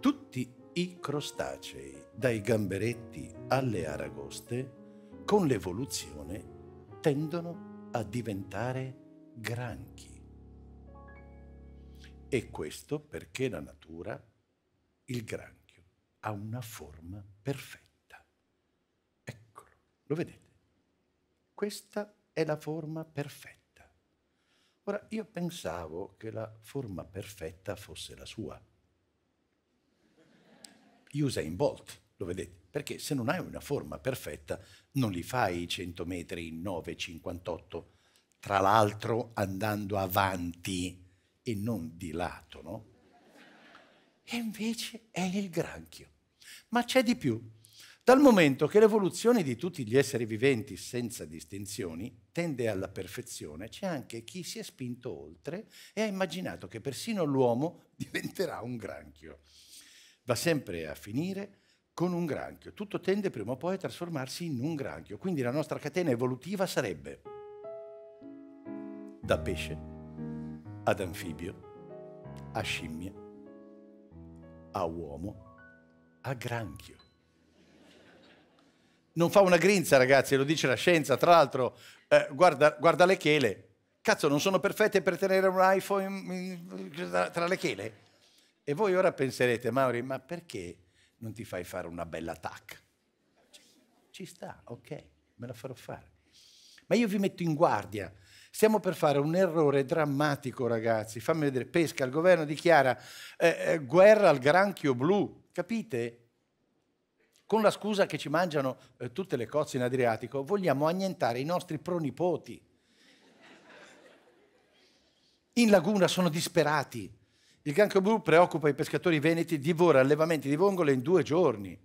Tutti i crostacei, dai gamberetti alle aragoste, con l'evoluzione tendono a diventare granchi. E questo perché la natura, il granchio, ha una forma perfetta. Lo vedete? Questa è la forma perfetta. Ora, io pensavo che la forma perfetta fosse la sua. Usain Bolt, lo vedete? Perché se non hai una forma perfetta, non li fai i 100 metri in 9,58, tra l'altro andando avanti e non di lato, no? E invece è il granchio. Ma c'è di più dal momento che l'evoluzione di tutti gli esseri viventi senza distinzioni tende alla perfezione, c'è anche chi si è spinto oltre e ha immaginato che persino l'uomo diventerà un granchio. Va sempre a finire con un granchio, tutto tende prima o poi a trasformarsi in un granchio, quindi la nostra catena evolutiva sarebbe da pesce ad anfibio, a scimmia, a uomo, a granchio non fa una grinza, ragazzi, lo dice la scienza. Tra l'altro, eh, guarda, guarda, le chele. Cazzo, non sono perfette per tenere un iPhone in, in, tra le chele? E voi ora penserete, Mauri, ma perché non ti fai fare una bella tac? Ci, ci sta, ok, me la farò fare. Ma io vi metto in guardia. Stiamo per fare un errore drammatico, ragazzi. Fammi vedere, pesca, il governo dichiara eh, eh, guerra al granchio blu. Capite? con la scusa che ci mangiano eh, tutte le cozze in Adriatico, vogliamo annientare i nostri pronipoti. In laguna sono disperati. Il cancro blu preoccupa i pescatori veneti, divora allevamenti di vongole in due giorni.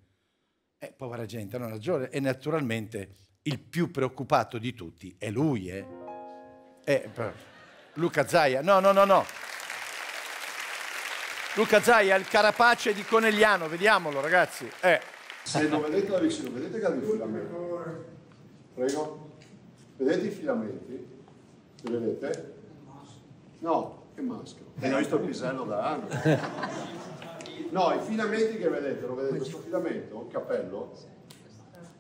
Eh, povera gente, hanno ragione. E naturalmente il più preoccupato di tutti è lui, eh? eh Luca Zaia. No, no, no, no. Luca Zaia, il carapace di Conegliano, vediamolo ragazzi. Eh. Se lo vedete da vicino, vedete che ha dei filamenti. Prego. Vedete i filamenti? Li vedete? No, che maschio. E noi sto pisello da anni. No, i filamenti che vedete, lo vedete questo filamento, il cappello?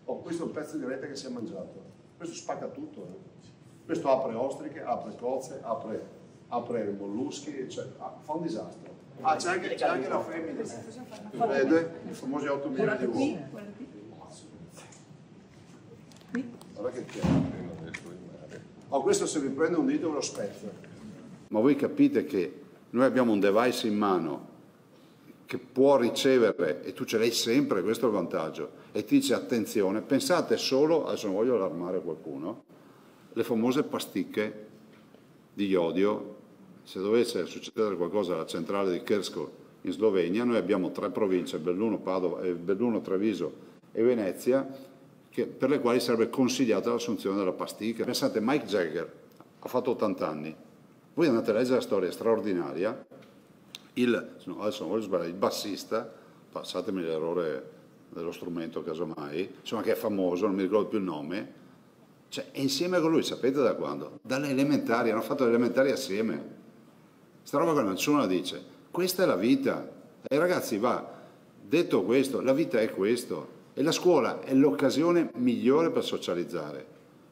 Oh, questo è un pezzo di rete che si è mangiato. Questo spacca tutto. Eh? Questo apre ostriche, apre cozze, apre, apre molluschi, cioè, ah, fa un disastro. Ah, c'è anche, anche, la femmina. Vede? Eh, I famosi 8 milioni di uomini. Guarda che chiama Oh, questo se vi prende un dito ve lo spezza. Ma voi capite che noi abbiamo un device in mano che può ricevere e tu ce l'hai sempre, questo è il vantaggio, e ti dice attenzione, pensate solo, adesso non voglio allarmare qualcuno, le famose pasticche di iodio se dovesse succedere qualcosa alla centrale di Kersko in Slovenia, noi abbiamo tre province, Belluno, Padova, eh, Belluno Treviso e Venezia, che, per le quali sarebbe consigliata l'assunzione della pasticca. Pensate, Mike Jagger ha fatto 80 anni, voi andate a leggere la storia straordinaria, il, no, adesso voglio sbagliare, il bassista, passatemi l'errore dello strumento casomai, insomma che è famoso, non mi ricordo più il nome, cioè, è insieme con lui, sapete da quando? Dalle elementari, hanno fatto le elementari assieme. Sta roba qua non suona, dice, questa è la vita. E ragazzi, va, detto questo, la vita è questo. E la scuola è l'occasione migliore per socializzare.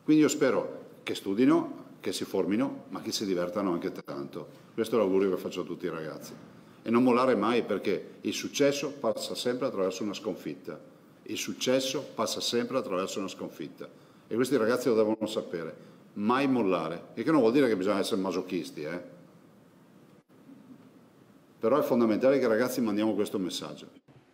Quindi io spero che studino, che si formino, ma che si divertano anche tanto. Questo è l'augurio che faccio a tutti i ragazzi. E non mollare mai perché il successo passa sempre attraverso una sconfitta. Il successo passa sempre attraverso una sconfitta. E questi ragazzi lo devono sapere. Mai mollare. E che non vuol dire che bisogna essere masochisti, eh? però è fondamentale che ragazzi mandiamo questo messaggio.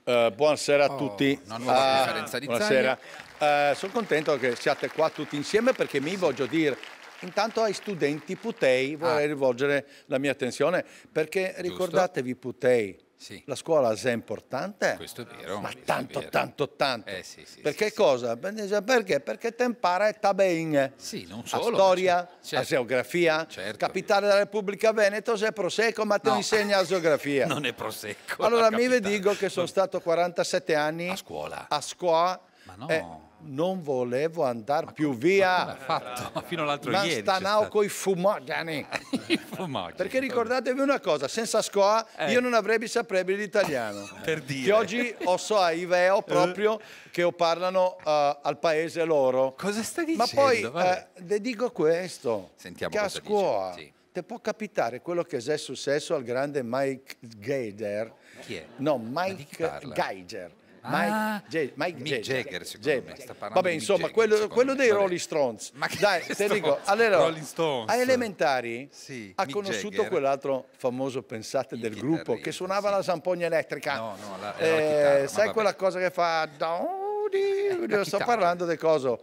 Uh, buonasera a oh, tutti. Una nuova uh, conferenza di Buonasera. Uh, eh, sono contento che siate qua tutti insieme perché mi voglio dire Intanto ai studenti Putei vorrei ah. rivolgere la mia attenzione perché Giusto. ricordatevi Putei, sì. La scuola è importante. Questo è vero. Ma tanto, vero. tanto, tanto. Eh, sì, sì, perché cosa? Perché? Perché ti impara ta bene. Sì, non solo. La storia, certo. la geografia. Certo. Capitale della Repubblica Veneto, se è prosecco, ma te no. insegna la geografia. non è prosecco. Allora mi vi dico che sono stato 47 anni. A scuola. A scuola. Ma no. Eh, non volevo andare più via. Ma fatto? Ma fino all'altro ma ieri. Stanao coi fumogeni. fumogeni. Perché ricordatevi una cosa, senza scoa eh. io non avrei saprebbe l'italiano. per dire. Che oggi ho so a Iveo eh. proprio che o parlano uh, al paese loro. Cosa stai dicendo? Ma poi vale. Eh, uh, dico questo. Sentiamo che a scuola sì. può capitare quello che è successo al grande Mike Geiger. Chi è? No, Mike Geiger ah, Mike, Mick Jagger, secondo me, sta Vabbè, insomma, Jagger, quello, quello dei Rolling Stones. Ma Dai, te dico, allora, Rolling Stones. a elementari sì, ha Mick conosciuto Jagger. quell'altro famoso pensate Il del gruppo che suonava sì. la zampogna elettrica. No, no, la, eh, la chitarra, sai quella cosa che fa... sto parlando del coso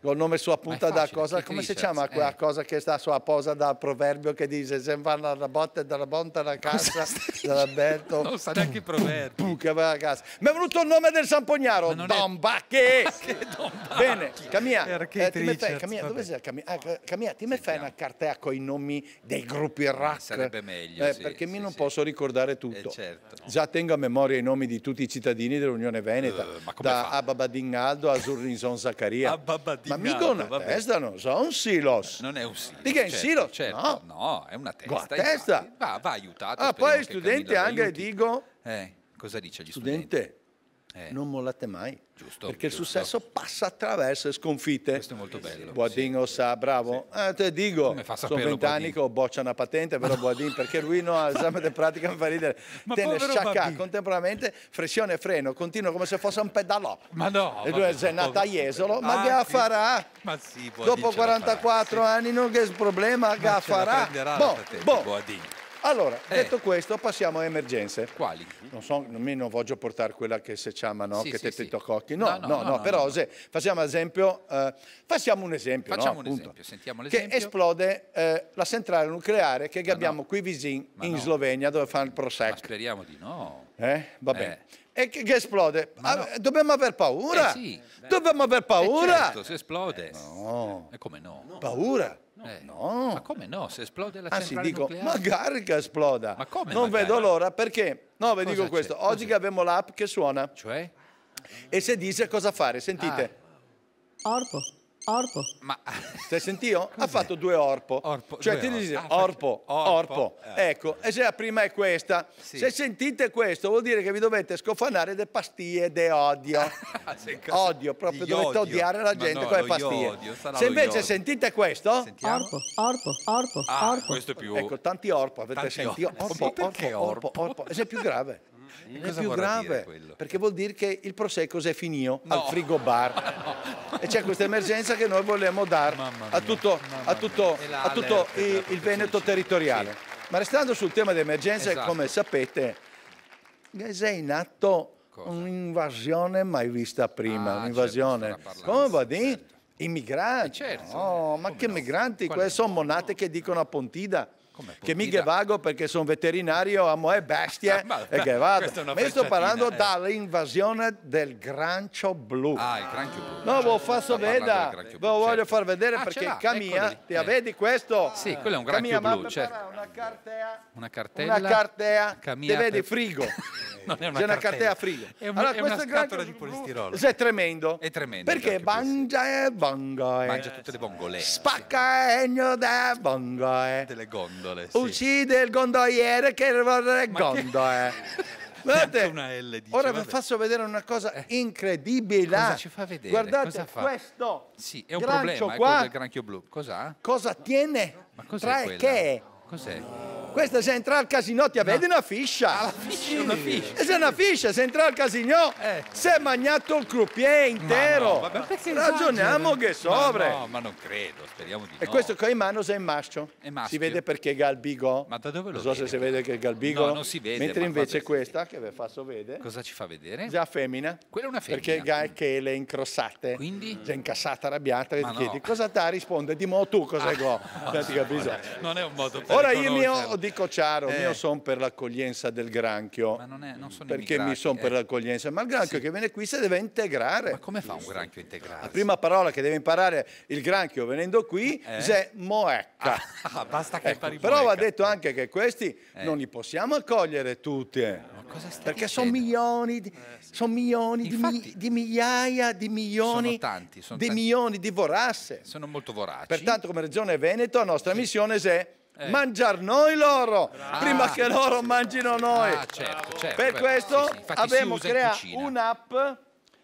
col nome sua punta da cosa, come si chiama eh. quella cosa che sta sua posa dal proverbio che dice se vanno alla botte dalla bonta alla casa dall'alberto. Non sa neanche i proverbi. Pum, che aveva casa. Mi è venuto il nome del Sampognaro, Don Bacche. Bene, Camia, eh, dove sei? Camia, ah, eh, Camia ti mi fai una cartea con i nomi dei gruppi eh, rock? Sarebbe meglio, eh, sì, Perché sì, io non sì. posso ricordare tutto. Eh, certo. Già tengo a memoria i nomi di tutti i cittadini dell'Unione Veneta, uh, da Ababadin Aldo a Zurrinson Zaccaria. Ababadin ma mica una vabbè. testa non so, un silos. Non è un silos. Mica certo, un silos? Certo, no. no, è una testa. Guarda, testa. Va, va aiutato. Ah, poi studente anche dico... Eh, cosa dice gli studenti? Studente, eh. Non mollate mai, giusto, perché giusto. il successo passa attraverso le sconfitte. Questo è molto bello. Buadin sì. sa, bravo. Sì. Eh, te dico, sono vent'anni che boccia una patente, però Boadin, perché lui no, all'esame di pratica mi fa ridere. Ma Tenne sciacca contemporaneamente, flessione e freno, continua come se fosse un pedalò. Ma no. E lui è nato a Jesolo, ah, ma che sì. farà? Ma sì, Buadin Dopo 44 farà, anni non che problema, che farà? Boh, boh. Allora, eh. detto questo, passiamo a emergenze. Quali? Non so, mi non voglio portare quella che si chiama, no? Sì, che sì, te sì. tococchi. No, no, no, no, no, no però se facciamo, esempio, eh, facciamo un esempio. Facciamo un Appunto. esempio, sentiamo l'esempio. Che esplode eh, la centrale nucleare che abbiamo qui vicino in Slovenia dove fa il Prosecco. speriamo di no. Eh? Va eh. bene e che, che esplode. No. Ah, eh, dobbiamo aver paura. Eh sì, Dobbiamo aver eh, paura. Certo, se esplode. No. E come no? Paura. No. Eh, no. Ma come no? Se esplode la ah, centrale sì, dico, nucleare. Magari che esploda. Ma come? Non magari? vedo l'ora perché. No, vi dico questo. C'è? Oggi Cos'è? che abbiamo l'app che suona. Cioè? E se dice cosa fare, sentite. Ah. Orpo. Orpo. Ma stai sentito? Ha fatto due orpo. orpo cioè ti dice ah, orpo, ah, orpo, orpo. Eh. Ecco, e se la prima è questa. Sì. Se sentite questo vuol dire che vi dovete scofanare delle pastiglie de odio. odio, proprio Di dovete odio. odiare la gente no, con le pastiglie. Odio, se invece sentite questo... Sentiamo. Orpo, orpo, orpo, ah, orpo. questo è più... Ecco, tanti orpo, avete tanti sentito. Orpo. Orpo, orpo, orpo, orpo, orpo. E sei più grave non è più grave, perché vuol dire che il prosecco è finito no. al frigo bar. No. E c'è questa emergenza che noi vogliamo dare a tutto, a tutto, a tutto il, il Veneto territoriale. Sì. Ma restando sul tema dell'emergenza, esatto. come sapete, è in atto un'invasione mai vista prima, ah, certo, un'invasione. Certo, come va di? Certo. I migranti. Eh certo. no, oh, ma come che no? migranti? Quelle sono monate che dicono a Pontida che mica vago perché sono veterinario, amo e bestie, ah, ma, e che vado. Ma io sto parlando eh. dall'invasione del grancio blu. Ah, il grancio blu. No, ve lo faccio vedere, lo voglio certo. far vedere ah, perché Camia, ti eh. vedi questo? Sì, quello è un grancio Camilla, blu, certo una cartea, una cartella, una cartea camminata. te vede frigo. non è una, C'è una cartea frigo. È, un, allora, è una scatola di polistirolo. Cioè, è tremendo. È tremendo. Perché mangia e bongo. Mangia tutte le bongole. Spacca egno da bongo. Delle gondole. Sì. Uccide il gondoliere che vorrebbe gondole. Che... Guardate, una L dice, ora vi faccio vedere una cosa eh. incredibile. Cosa ci fa vedere? Guardate fa? questo. Sì, è un problema, qua. è quello del granchio blu. Cosa? Cosa tiene? Ma cos'è Tra che? Cos'è? Questa se entra al casino ti vede no. una fiscia. Ah, la fiscia, sì. una fiscia. E se una fiscia, se entra al casino, eh. si è magnato il croupier intero. Ma no, vabbè, perché Ragioniamo che sopra. No, ma non credo, speriamo di e no. E questo che in mano se è maschio. È maschio. Si vede perché Galbigo. Ma da dove lo Non so se si vede che Galbigo. No, non si vede. Mentre invece questa, che vi faccio vedere. Cosa ci fa vedere? Già femmina. Quella è una femmina. Perché Gai che le incrossate. Quindi? Già incassata, arrabbiata, e ti chiedi cosa t'ha, risponde di tu cosa ah. go. Non, cioè, non è un modo per eh, Ora io mio, dico Ciaro, eh. io sono per l'accoglienza del granchio. Ma non, è, non sono Perché immigrati, mi sono eh. per l'accoglienza. Ma il granchio sì. che viene qui si deve integrare. Ma come fa un granchio a integrare? La prima parola che deve imparare il granchio venendo qui eh. è moecca. Ah, ah, basta che ecco, impari Però va detto anche che questi eh. non li possiamo accogliere tutti. Eh. Perché sono milioni, di, eh, sì. son milioni Infatti, di, di, migliaia di milioni, sono tanti, sono di, milioni di vorasse. Sono molto vorace. Pertanto come Regione Veneto la nostra sì. missione è eh. mangiar noi loro Bravo. Ah, prima che loro mangino noi. Ah, certo, certo, per beh, questo sì, sì. abbiamo creato un'app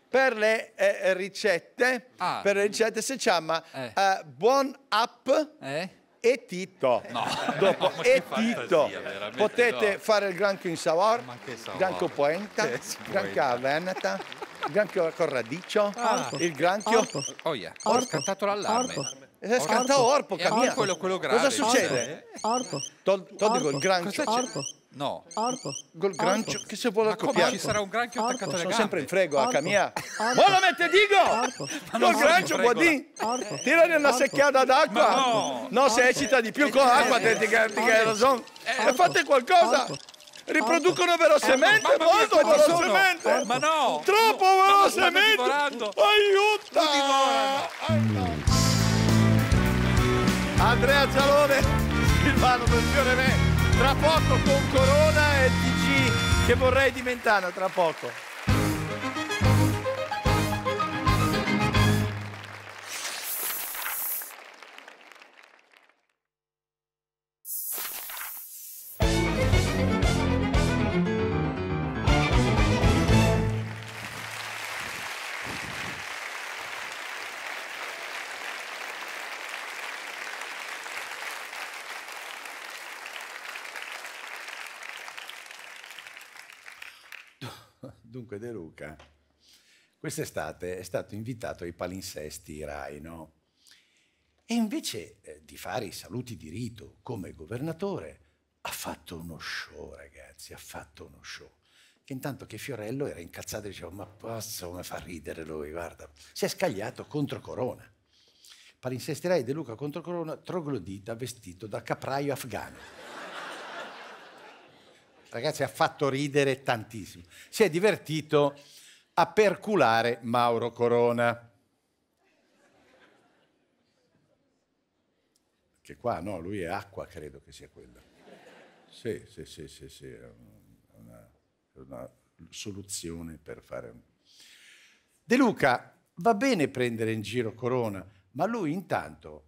per le eh, eh, ricette, ah. per le ricette si chiama eh. uh, Buon App e eh? Tito. No. Dopo no, e Tito fantasia, potete no. fare il granchio in savor, savor. granchio poenta, granchio a veneta, granchio con radiccio, ah. il granchio... Orpo. Oh yeah, ho scattato l'allarme. Eh, scatta orpo, orpo Quello, quello grave. Cosa succede? Orpo. Togli col granchio. Orpo. No. Orpo. Col granchio. Che se vuole accoppiare. ci sarà un granchio orpo. attaccato alle Sono sempre in frego a Camia. Mo lo mette Digo! Col grancio, può di. Tirali una secchiata d'acqua. No. no se eccita di più con acqua ti ragione. Eh, e fate qualcosa. Riproducono velocemente, molto velocemente. Eh, ma no. Troppo velocemente. Aiuto. Aiuto. Andrea Gialone, Silvano Melchiore Me, tra poco con Corona e TG che vorrei diventare, Mentana tra poco. Dunque De Luca, quest'estate è stato invitato ai palinsesti RAI, no? E invece eh, di fare i saluti di rito come governatore, ha fatto uno show, ragazzi, ha fatto uno show. Che intanto che Fiorello era incazzato e diceva, ma pazzo, come fa ridere lui, guarda. Si è scagliato contro Corona. Palinsesti RAI De Luca contro Corona, troglodita vestito da capraio afgano. Ragazzi, ha fatto ridere tantissimo. Si è divertito a perculare Mauro Corona. Che qua no, lui è acqua, credo che sia quella. Sì, sì, sì, sì, sì, è una, una soluzione per fare... De Luca, va bene prendere in giro Corona, ma lui intanto,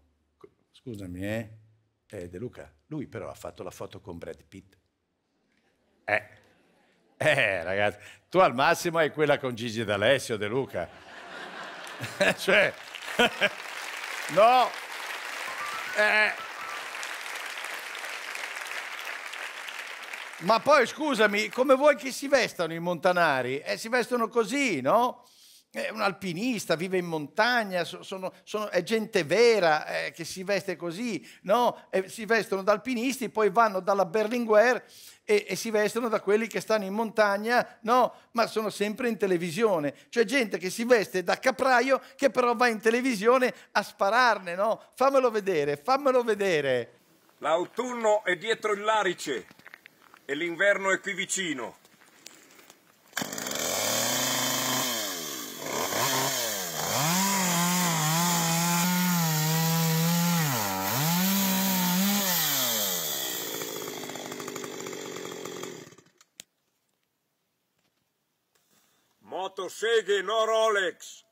scusami, eh, eh De Luca, lui però ha fatto la foto con Brad Pitt. Eh, eh ragazzi, tu al massimo hai quella con Gigi D'Alessio, De Luca. cioè, no. Eh. Ma poi scusami, come vuoi che si vestano i montanari? Eh, si vestono così, no? è un alpinista, vive in montagna, sono, sono, è gente vera eh, che si veste così, no? eh, si vestono da alpinisti, poi vanno dalla Berlinguer e, e, si vestono da quelli che stanno in montagna, no? ma sono sempre in televisione, cioè gente che si veste da capraio che però va in televisione a spararne, no? fammelo vedere, fammelo vedere. L'autunno è dietro il larice e l'inverno è qui vicino. Motoseghe, no Rolex.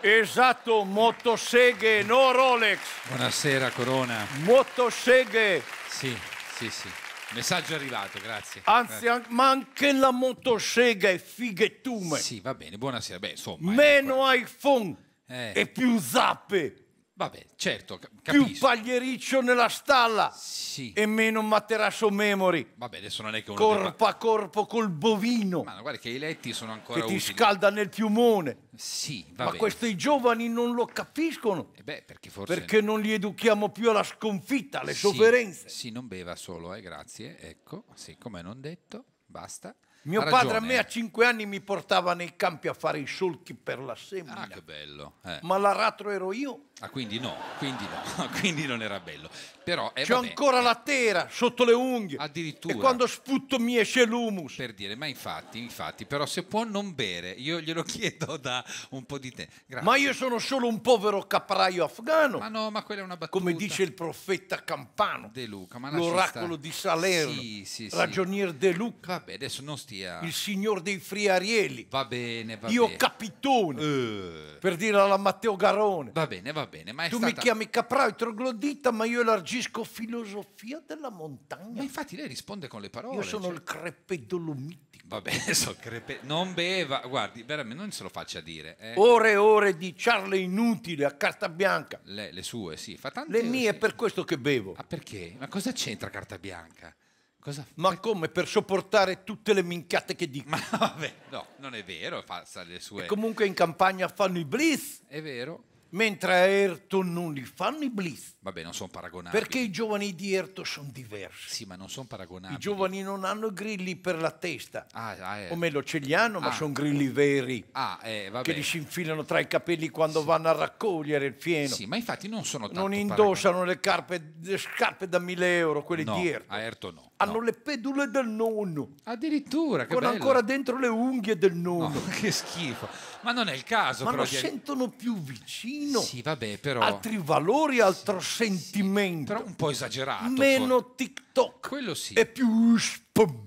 Esatto, motoseghe, no Rolex. Buonasera Corona. Motoseghe. Sì, sì, sì. Messaggio arrivato, grazie. Anzi, grazie. ma anche la motosega è fighettume. Sì, va bene, buonasera. Beh, insomma. Meno eh, iPhone eh. e più zappe. Vabbè, certo, capisco. Più pagliericcio nella stalla sì. e meno materasso memory. Vabbè, adesso non è che uno Corpo a corpo col bovino. Ma guarda che i letti sono ancora che utili. ti scalda nel piumone. Sì, va Ma bene. questo i giovani non lo capiscono. E eh beh, perché forse... Perché non li educhiamo più alla sconfitta, alle sì, sofferenze. Sì, non beva solo, eh, grazie. Ecco, sì, come non detto, basta. Mio ragione, padre a me a cinque anni mi portava nei campi a fare i solchi per la semina. Ah, che bello. Eh. Ma l'aratro ero io Ah, quindi no, quindi no, ah, quindi non era bello. Però, eh, C'è ancora la terra sotto le unghie. Addirittura. E quando sfutto mi esce l'humus. Per dire, ma infatti, infatti, però se può non bere, io glielo chiedo da un po' di tempo. Ma io sono solo un povero capraio afgano. Ma no, ma quella è una battuta. Come dice il profeta Campano. De Luca, ma L'oracolo di Salerno. Sì, sì, sì. Ragionier De Luca. Vabbè, adesso non stia... Il signor dei friarieli. Va bene, va io bene. Io capitone. Uh. Per dire alla Matteo Garone. Va bene, va bene bene, ma è Tu stata... mi chiami caprao e troglodita, ma io elargisco filosofia della montagna. Ma infatti lei risponde con le parole. Io sono cioè... il crepe Va bene, so crepe... Non beva, guardi, veramente non se lo faccia dire. Eh. Ore e ore di charle inutile a carta bianca. Le, le sue, sì, fa tante... Le mie, è per questo che bevo. Ma perché? Ma cosa c'entra carta bianca? Cosa? Ma come per sopportare tutte le minchiate che dico? Ma vabbè, no, non è vero, fa le sue. E comunque in campagna fanno i blitz. È vero mentre er tu non li fanno i bliss. Vabbè, non sono paragonabili. Perché i giovani di Erto sono diversi. Sì, ma non sono paragonabili. I giovani non hanno grilli per la testa. Ah, ah, eh. O meglio, ce li hanno, ma ah. sono grilli veri. Ah, eh, vabbè. Che li si infilano tra i capelli quando sì. vanno a raccogliere il fieno. Sì, ma infatti non sono tanto Non indossano le, carpe, le, scarpe da 1000 euro, quelle no, di Erto. a Erto no. Hanno no. le pedule del nonno. Addirittura, che Con bello. ancora dentro le unghie del nonno. No, che schifo. Ma non è il caso, ma però. Ma lo sentono più vicino. Sì, vabbè, però... Altri valori, altro sì sentimento. Però un po' esagerato. Meno for... TikTok. Quello sì. E più spum.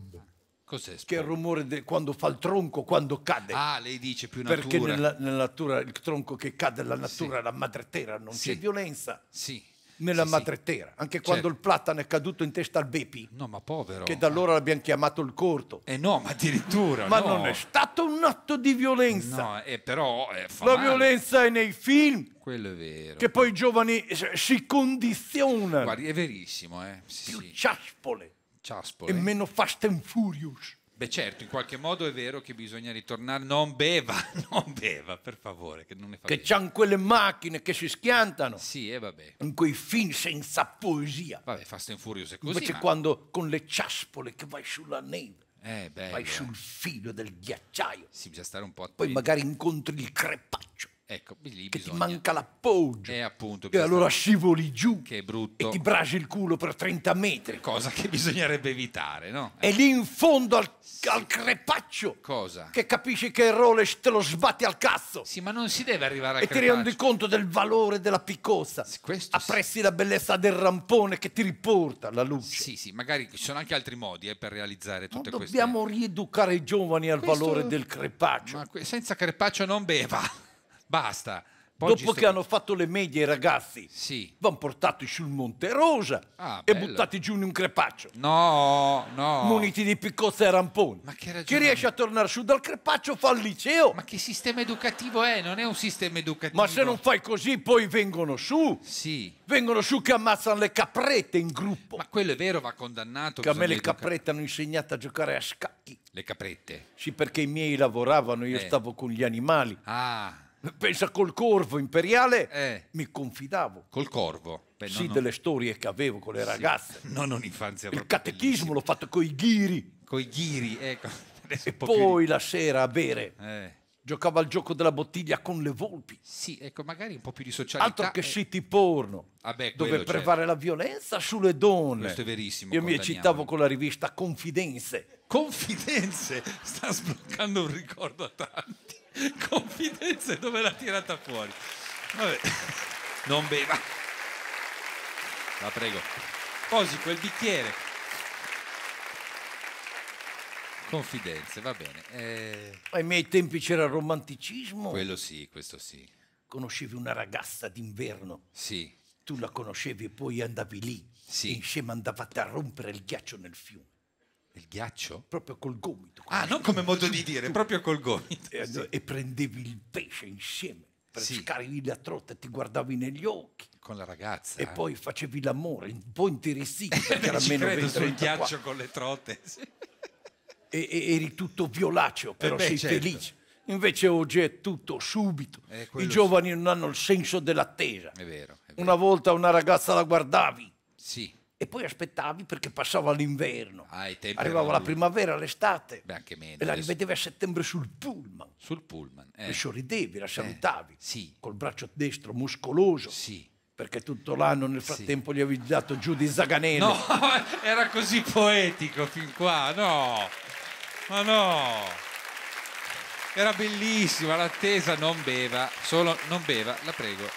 Cos'è? Spum? Che è il rumore de... quando fa il tronco, quando cade. Ah, lei dice più natura. Perché nella, nella natura il tronco che cade, la natura, sì. la madre terra, non sì. c'è violenza. Sì nella sì, matrettera, anche certo. quando il platano è caduto in testa al Bepi. No, ma povero. Che da allora l'abbiamo chiamato il corto. Eh no, ma addirittura. ma no. non è stato un atto di violenza. No, eh, però eh, La male. violenza è nei film. Quello è vero. Che poi i giovani si condizionano. Guardi, è verissimo, eh. Sì, Più sì. ciaspole. Ciaspole. E meno fast and furious. Beh certo, in qualche modo è vero che bisogna ritornare, non beva, non beva, per favore, che non ne fa Che c'han quelle macchine che si schiantano. Sì, e eh, vabbè. In quei film senza poesia. Vabbè, Fast and Furious è così. Invece ma... quando con le ciaspole che vai sulla neve. Eh, bello. Vai sul filo del ghiacciaio. Sì, bisogna stare un po' attenti. Poi magari incontri il crepaccio. Ecco, lì che bisogna... ti manca l'appoggio. E eh, appunto. E allora scivoli giù. Che è brutto. E ti brasi il culo per 30 metri. Cosa che bisognerebbe evitare, no? E lì in fondo al, sì. al crepaccio. Cosa? Che capisci che il Rolex te lo sbatti al cazzo. Sì, ma non si deve arrivare al e crepaccio. E ti rendi conto del valore della piccosa. Sì, questo Apprezzi sì. la bellezza del rampone che ti riporta la luce. Sì, sì, magari ci sono anche altri modi eh, per realizzare tutte non queste... dobbiamo rieducare i giovani al questo... valore del crepaccio. Ma senza crepaccio non beva. Basta. Poi Dopo che hanno fatto le medie, i ragazzi, sì. vanno portati sul Monte Rosa ah, e buttati giù in un crepaccio. No, no. Muniti di piccozza e ramponi. Ma che ragione? Chi riesce a tornare su dal crepaccio fa il liceo. Ma che sistema educativo è? Non è un sistema educativo. Ma se non fai così, poi vengono su. Sì. Vengono su che ammazzano le caprette in gruppo. Ma quello è vero, va condannato. Che a me le educa... caprette hanno insegnato a giocare a scacchi. Le caprette? Sì, perché i miei lavoravano, io eh. stavo con gli animali. Ah. Pensa col corvo imperiale, eh. mi confidavo. Col corvo? Beh, sì, non... delle storie che avevo con le sì. ragazze. Non un'infanzia Il catechismo l'ho fatto con i ghiri. Coi ghiri, ecco. E poi più... la sera a bere. Eh. Giocava al gioco della bottiglia con le volpi. Sì, ecco, magari un po' più di socialità. Altro che eh. city porno, ah beh, dove prevale certo. la violenza sulle donne. Questo è verissimo. Io mi eccitavo con la rivista Confidenze. Confidenze? Sta sbloccando un ricordo a tanto. confidenze dove l'ha tirata fuori. Vabbè, non beva. La prego. Posi quel bicchiere. Confidenze, va bene. Eh... Ai miei tempi c'era il romanticismo. Quello sì, questo sì. Conoscevi una ragazza d'inverno. Sì. Tu la conoscevi e poi andavi lì. Sì. E insieme andavate a rompere il ghiaccio nel fiume. Il ghiaccio? Proprio col gomito. ah, non come modo di dire, tu. proprio col gomito. E, sì. e, prendevi il pesce insieme, pescavi sì. la trota, ti guardavi negli occhi. Con la ragazza. E eh? poi facevi l'amore, un po' interessito, perché era meno 20, sul ghiaccio con le trote. Sì. E, e, eri tutto violaceo, eh però beh, sei certo. felice. Invece oggi è tutto subito. Eh, I giovani sì. non hanno il senso dell'attesa. È vero, Una volta una ragazza la guardavi. Sì e poi aspettavi perché passava l'inverno. Ah, Arrivava la primavera, l'estate. Beh, meno, e la rivedevi a settembre sul pullman. Sul pullman. Eh. E sorridevi, la eh, salutavi. Eh, sì. Col braccio destro muscoloso. Sì. Perché tutto l'anno nel frattempo sì. gli avevi dato giù di Zaganello. No, era così poetico fin qua, no. Ma no. Era bellissima l'attesa, non beva, solo non beva, la prego.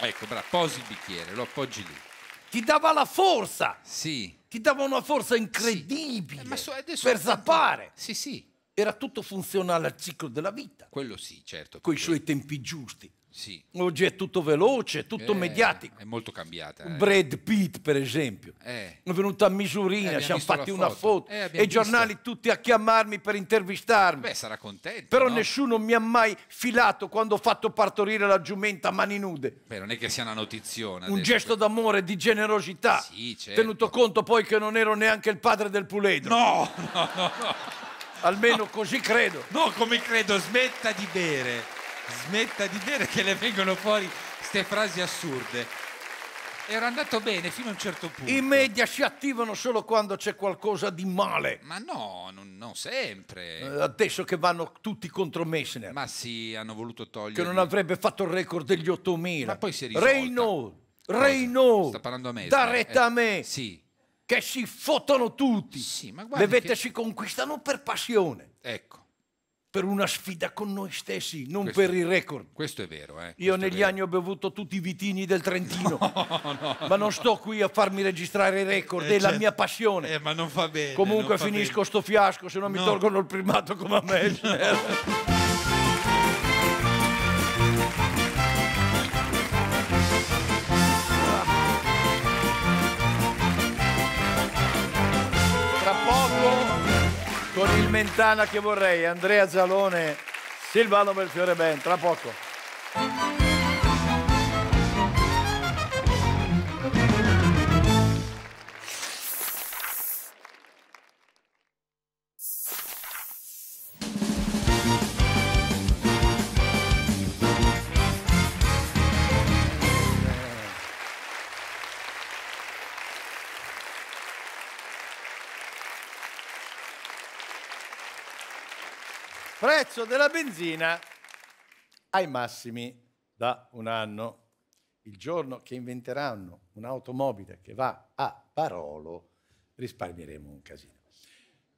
Ecco, bravo, posi il bicchiere, lo appoggi lì ti dava la forza. Sì. Ti dava una forza incredibile sì. eh, so, per zappare. Sì, sì. Era tutto funzionale al ciclo della vita. Quello sì, certo. Con i suoi tempi giusti. Sì. Oggi è tutto veloce, tutto eh, mediatico. È molto cambiata. Eh. Brad Pitt, per esempio, eh. è venuto a Misurina, ci eh, hanno fatti una foto, eh, e i giornali tutti a chiamarmi per intervistarmi. Beh, sarà contento. Però no? nessuno mi ha mai filato quando ho fatto partorire la giumenta a mani nude. Beh, non è che sia una notiziona. Un adesso. gesto eh. d'amore, di generosità. Sì, certo. Tenuto conto poi che non ero neanche il padre del puledro. No, no, no. no. Almeno no. così credo. No, come credo, smetta di bere smetta di dire che le vengono fuori queste frasi assurde. Era andato bene fino a un certo punto. I media si attivano solo quando c'è qualcosa di male. Ma no, non, non sempre. Eh, adesso che vanno tutti contro Messner. Ma sì, hanno voluto togliere. Che non avrebbe fatto il record degli 8000. Ma poi si è risolta. Reino, Reino. Sta parlando a me. Da retta eh, a me. Sì. Che si fottono tutti. Sì, ma guarda. Le vette che... si conquistano per passione. Ecco per una sfida con noi stessi, non questo, per i record. Questo è vero. Eh? Io negli anni ho bevuto tutti i vitigni del Trentino, no, no, ma no. non sto qui a farmi registrare i record, eh, è certo. la mia passione. Eh, ma non fa bene. Comunque finisco bene. sto fiasco, se no mi tolgono il primato come a me. il Mentana che vorrei, Andrea Zalone, Silvano Belfiore Ben, tra poco. prezzo della benzina ai massimi da un anno. Il giorno che inventeranno un'automobile che va a parolo risparmieremo un casino.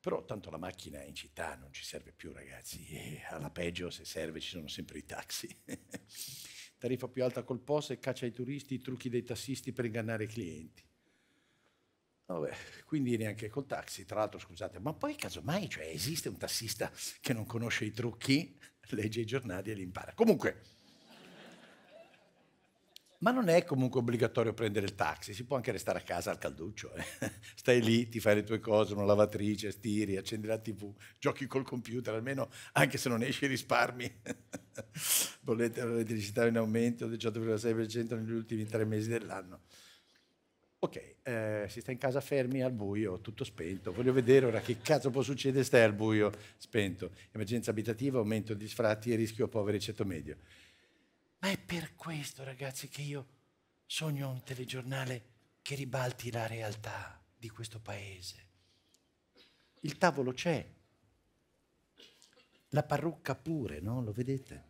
Però tanto la macchina in città non ci serve più ragazzi, e eh, alla peggio se serve ci sono sempre i taxi. Tariffa più alta col POS e caccia ai turisti i trucchi dei tassisti per ingannare i clienti. Vabbè, quindi neanche col taxi, tra l'altro scusate, ma poi casomai cioè, esiste un tassista che non conosce i trucchi, legge i giornali e li impara. Comunque, ma non è comunque obbligatorio prendere il taxi, si può anche restare a casa al calduccio, eh. stai lì, ti fai le tue cose, una lavatrice, stiri, accendi la tv, giochi col computer, almeno anche se non esci risparmi. Bollette l'elettricità in aumento del 18,6% negli ultimi tre mesi dell'anno ok, eh, si sta in casa fermi al buio, tutto spento, voglio vedere ora che cazzo può succedere stai al buio spento, emergenza abitativa, aumento di sfratti e rischio a poveri ceto medio. Ma è per questo ragazzi che io sogno un telegiornale che ribalti la realtà di questo paese. Il tavolo c'è, la parrucca pure, no? Lo vedete?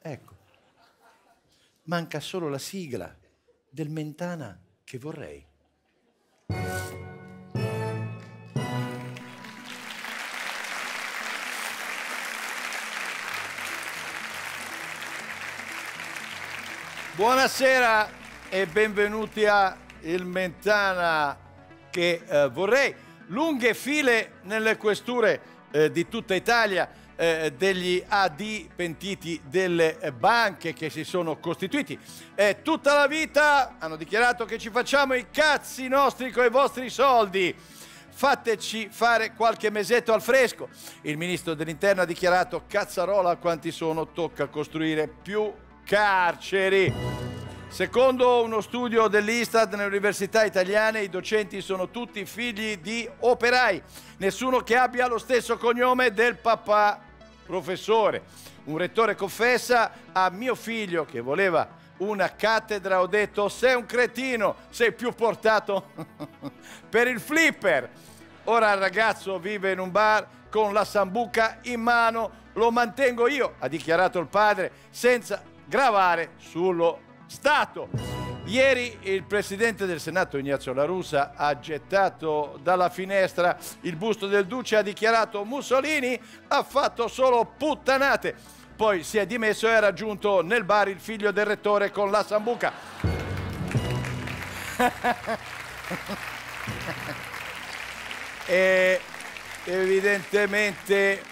Ecco. Manca solo la sigla del Mentana che vorrei. Buonasera e benvenuti a Il Mentana che eh, vorrei. Lunghe file nelle questure eh, di tutta Italia eh, degli AD pentiti delle banche che si sono costituiti. Eh, tutta la vita hanno dichiarato che ci facciamo i cazzi nostri con i vostri soldi fateci fare qualche mesetto al fresco. Il ministro dell'interno ha dichiarato cazzarola quanti sono, tocca costruire più carceri. Secondo uno studio dell'Istat nelle università italiane i docenti sono tutti figli di operai, nessuno che abbia lo stesso cognome del papà professore, un rettore confessa a mio figlio che voleva una cattedra, ho detto sei un cretino, sei più portato per il flipper. Ora il ragazzo vive in un bar con la sambuca in mano, lo mantengo io, ha dichiarato il padre, senza gravare sullo Stato. Ieri il presidente del Senato Ignazio La Russa ha gettato dalla finestra il busto del Duce ha dichiarato Mussolini ha fatto solo puttanate. Poi si è dimesso e ha raggiunto nel bar il figlio del rettore con la sambuca. e evidentemente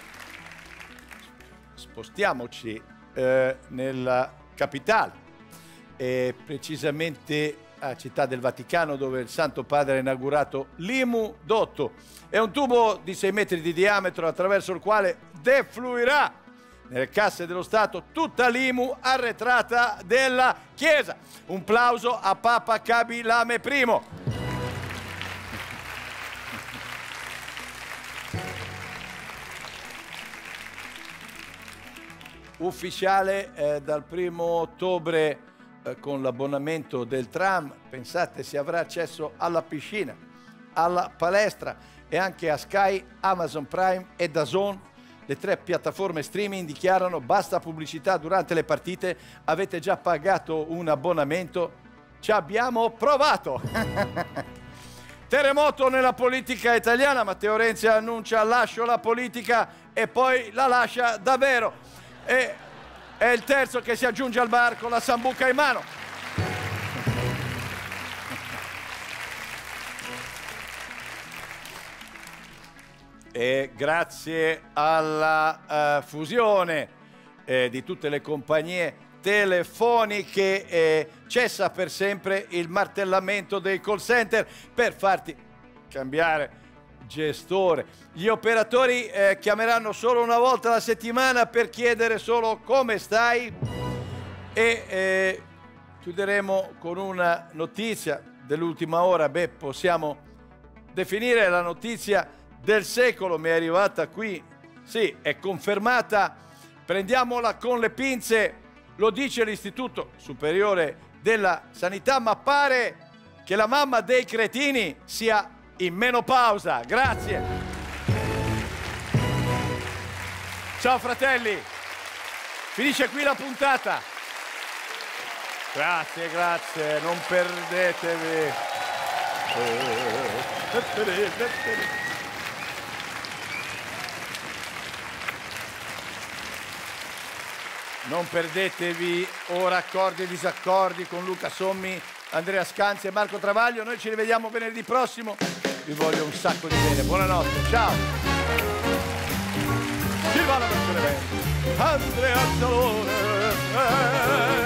spostiamoci eh, nella capitale eh, precisamente a Città del Vaticano dove il Santo Padre ha inaugurato l'Imu Dotto. È un tubo di 6 metri di diametro attraverso il quale defluirà nelle casse dello Stato tutta l'IMU arretrata della Chiesa. Un plauso a Papa Cabilame I. Ufficiale eh, dal primo ottobre eh, con l'abbonamento del tram, pensate si avrà accesso alla piscina, alla palestra e anche a Sky, Amazon Prime e Dazon. Le tre piattaforme streaming dichiarano basta pubblicità durante le partite, avete già pagato un abbonamento, ci abbiamo provato. Terremoto nella politica italiana, Matteo Renzi annuncia lascio la politica e poi la lascia davvero. E è il terzo che si aggiunge al bar con la sambuca in mano. E grazie alla uh, fusione eh, di tutte le compagnie telefoniche eh, cessa per sempre il martellamento dei call center per farti cambiare gestore. Gli operatori eh, chiameranno solo una volta alla settimana per chiedere solo come stai e eh, chiuderemo con una notizia dell'ultima ora, beh possiamo definire la notizia del secolo, mi è arrivata qui, sì è confermata, prendiamola con le pinze, lo dice l'Istituto Superiore della Sanità, ma pare che la mamma dei cretini sia in menopausa. Grazie. Ciao fratelli. Finisce qui la puntata. Grazie, grazie, non perdetevi. Non perdetevi ora accordi e disaccordi con Luca Sommi Andrea Scanzi e Marco Travaglio. Noi ci rivediamo venerdì prossimo. Vi voglio un sacco di bene. Buonanotte, ciao. Ci va la Andrea Zalone.